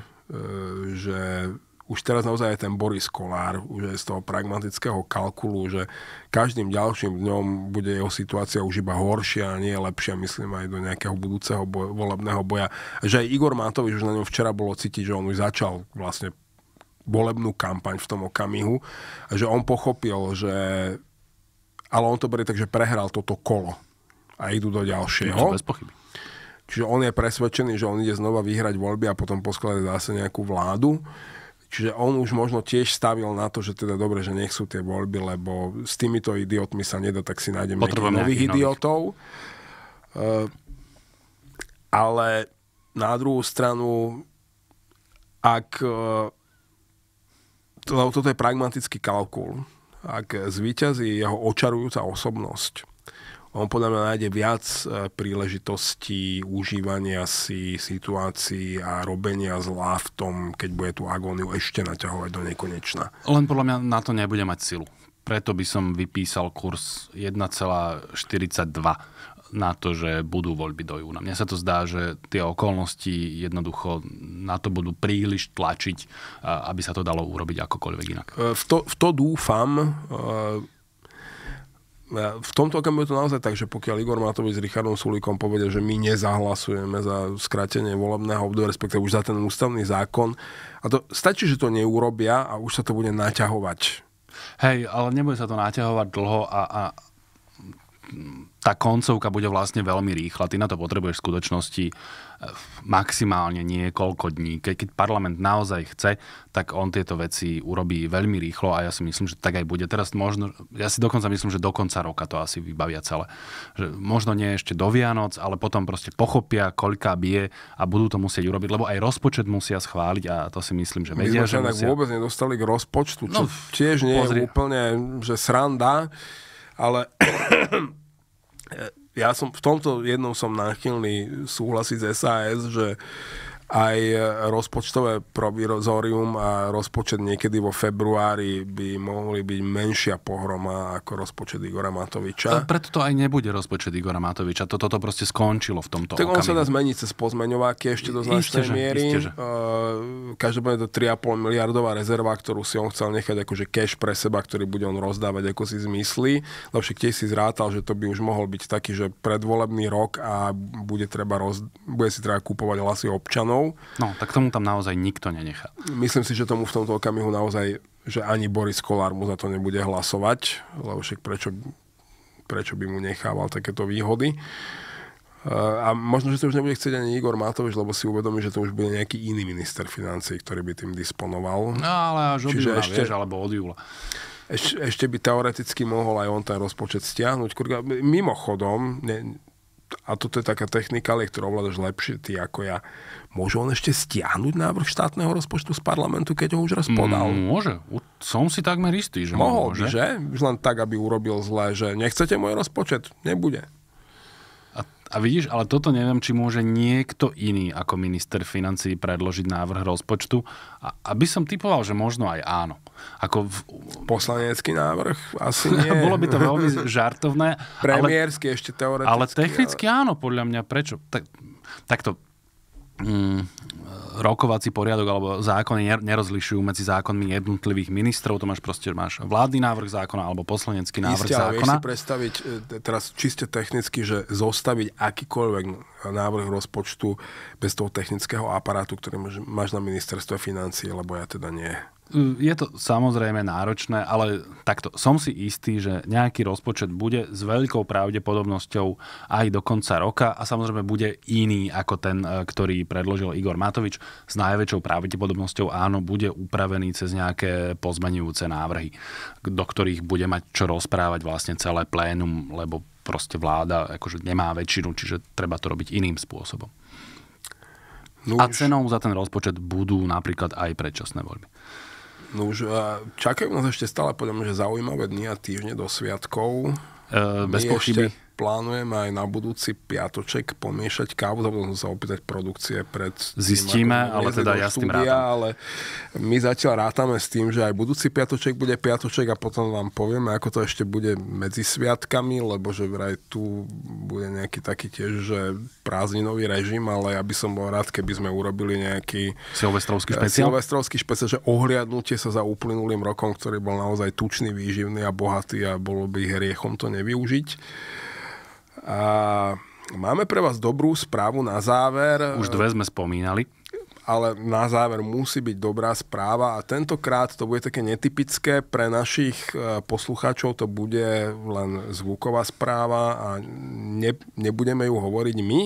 že už teraz naozaj aj ten Boris Kolár, už je z toho pragmatického kalkulu, že každým ďalším dňom bude jeho situácia už iba horšia a nie lepšia, myslím aj do nejakého budúceho boja, volebného boja. Že aj Igor Matovič už na ňom včera bolo cítiť, že on už začal vlastne volebnú kampaň v tom okamihu a že on pochopil, že ale on to berie tak, že prehral toto kolo a idú do ďalšieho. Bez pochyby. Čiže on je presvedčený, že on ide znova vyhrať voľby a potom poskladať zase nejakú vládu. Čiže on už možno tiež stavil na to, že teda dobre, že nech sú tie voľby, lebo s týmito idiotmi sa nedá, tak si nájdeme nových idiotov. Nových. Eh, uh, ale na druhú stranu, ak... Eh, toto je pragmatický kalkul. Ak zvíťazí jeho očarujúca osobnosť, on podľa mňa nájde viac eh, príležitostí užívania si situácií a robenia zlá v tom, keď bude tú agóniu ešte naťahovať do nekonečna. Len podľa mňa na to nebude mať silu. Preto by som vypísal kurz 1,42 na to, že budú voľby do júna. Mne sa to zdá, že tie okolnosti jednoducho na to budú príliš tlačiť, eh, aby sa to dalo urobiť akokoľvek inak. Eh, v to, v to dúfam v tomto okamihu je to naozaj tak, že pokiaľ Igor Matovič s Richardom Sulikom povedia, že my nezahlasujeme za skrátenie volebného obdobia, respektíve už za ten ústavný zákon, a to stačí, že to neurobia a už sa to bude naťahovať. Hej, ale nebude sa to naťahovať dlho a, a tá koncovka bude vlastne veľmi rýchla. Ty na to potrebuješ v skutočnosti maximálne niekoľko dní. Ke, keď parlament naozaj chce, tak on tieto veci urobí veľmi rýchlo a ja si myslím, že tak aj bude. Teraz možno, ja si dokonca myslím, že do konca roka to asi vybavia celé. Že možno nie ešte do Vianoc, ale potom proste pochopia, koľká bie a budú to musieť urobiť, lebo aj rozpočet musia schváliť a to si myslím, že vedia, My sme že musia... vôbec nedostali k rozpočtu, čo no, tiež nie pozri. je úplne že sranda, ale ja som v tomto jednom som náchylný súhlasiť s SAS, že aj e, rozpočtové provizorium a rozpočet niekedy vo februári by mohli byť menšia pohroma ako rozpočet Igora Matoviča. Preto to aj nebude rozpočet Igora Matoviča. Toto to proste skončilo v tomto Tak on sa dá zmeniť cez pozmeňováky ešte do značnej isteže, miery. Isteže. E, každopádne to 3,5 miliardová rezerva, ktorú si on chcel nechať akože cash pre seba, ktorý bude on rozdávať ako si zmyslí. Lebo však tiež si zrátal, že to by už mohol byť taký, že predvolebný rok a bude, treba roz... bude si treba kúpovať hlasy občanov občanov. No, tak tomu tam naozaj nikto nenechá. Myslím si, že tomu v tomto okamihu naozaj, že ani Boris Kolár mu za to nebude hlasovať, lebo však prečo, prečo by mu nechával takéto výhody. E, a možno, že to už nebude chcieť ani Igor Matovič, lebo si uvedomí, že to už bude nejaký iný minister financí, ktorý by tým disponoval. No ale až od Čiže júla, ešte, vieš, alebo od júla. Eš, ešte by teoreticky mohol aj on ten rozpočet stiahnuť. Kurka, mimochodom, ne, a toto je taká technika, ale ktorú ovládaš lepšie ty ako ja. Môže on ešte stiahnuť návrh štátneho rozpočtu z parlamentu, keď ho už raz podal? Mm, môže. Som si takmer istý, že Mohol môže. že? Už len tak, aby urobil zlé, že nechcete môj rozpočet, nebude. A, a vidíš, ale toto neviem, či môže niekto iný ako minister financí predložiť návrh rozpočtu. A, aby som typoval, že možno aj áno. Ako v... Poslanecký návrh? Asi nie. Bolo by to veľmi žartovné. Premiérsky ale, ešte teoreticky. Ale technicky ale... áno, podľa mňa. Prečo? Tak, takto, Mm, rokovací poriadok alebo zákony nerozlišujú medzi zákonmi jednotlivých ministrov. To máš proste, máš vládny návrh zákona alebo poslanecký návrh Isté, zákona. Vieš si predstaviť, e, teraz čiste technicky, že zostaviť akýkoľvek návrh rozpočtu bez toho technického aparátu, ktorý máš na ministerstve financie lebo ja teda nie. Mm, je to samozrejme náročné, ale takto som si istý, že nejaký rozpočet bude s veľkou pravdepodobnosťou aj do konca roka a samozrejme bude iný ako ten, e, ktorý predložil Igor Matovič. S najväčšou pravdepodobnosťou áno, bude upravený cez nejaké pozmenujúce návrhy, do ktorých bude mať čo rozprávať vlastne celé plénum, lebo proste vláda akože nemá väčšinu, čiže treba to robiť iným spôsobom. No a cenou za ten rozpočet budú napríklad aj predčasné voľby. No už čakajú nás ešte stále, podľa mňa, že zaujímavé dny a týždne do sviatkov. Uh, bez pochyby. Ešte plánujem aj na budúci piatoček pomiešať kávu, to budem sa opýtať produkcie pred... Zistíme, tým, ale teda ja s tým rátam. Ale my zatiaľ rátame s tým, že aj budúci piatoček bude piatoček a potom vám povieme, ako to ešte bude medzi sviatkami, lebo že vraj tu bude nejaký taký tiež, že prázdninový režim, ale ja by som bol rád, keby sme urobili nejaký... E, silvestrovský e, špeciál? Silvestrovský špeciál, že ohliadnutie sa za uplynulým rokom, ktorý bol naozaj tučný, výživný a bohatý a bolo by hriechom to nevyužiť. A máme pre vás dobrú správu na záver. Už dve sme spomínali ale na záver musí byť dobrá správa a tentokrát to bude také netypické pre našich e, poslucháčov, to bude len zvuková správa a ne, nebudeme ju hovoriť my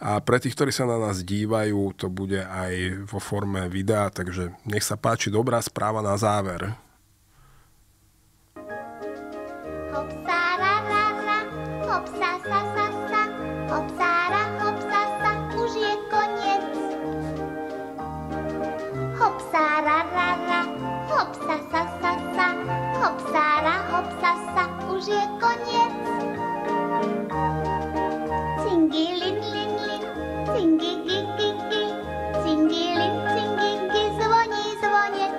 a pre tých, ktorí sa na nás dívajú, to bude aj vo forme videa, takže nech sa páči dobrá správa na záver. duże konie. Cingiling, ling, ling, cingi, gi, gi, gi, cingiling, cingi, gi, dzwoni dzwoniec.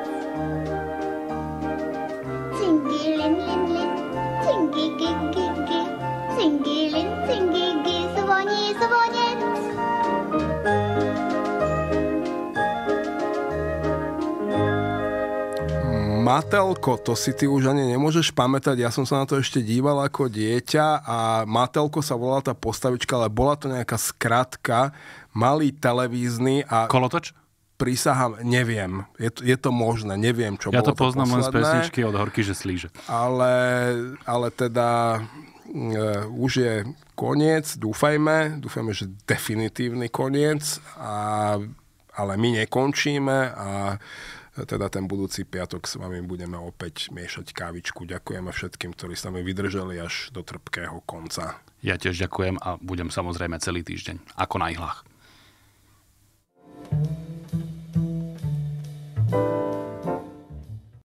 cingi, gi, gi, gi, cingi, Matelko, to si ty už ani nemôžeš pamätať, ja som sa na to ešte díval ako dieťa a Matelko sa volala tá postavička, ale bola to nejaká skratka, malý televízny a... Kolotoč? Prísahám, neviem. Je to, je to možné, neviem, čo ja bolo to poznám len z pesničky od Horky, že slíže. Ale, ale teda mm, e, už je koniec, dúfajme, dúfajme, že definitívny koniec, a, ale my nekončíme a teda ten budúci piatok s vami budeme opäť miešať kávičku. Ďakujeme všetkým, ktorí s nami vydržali až do trpkého konca. Ja tiež ďakujem a budem samozrejme celý týždeň, ako na ihlách. thank you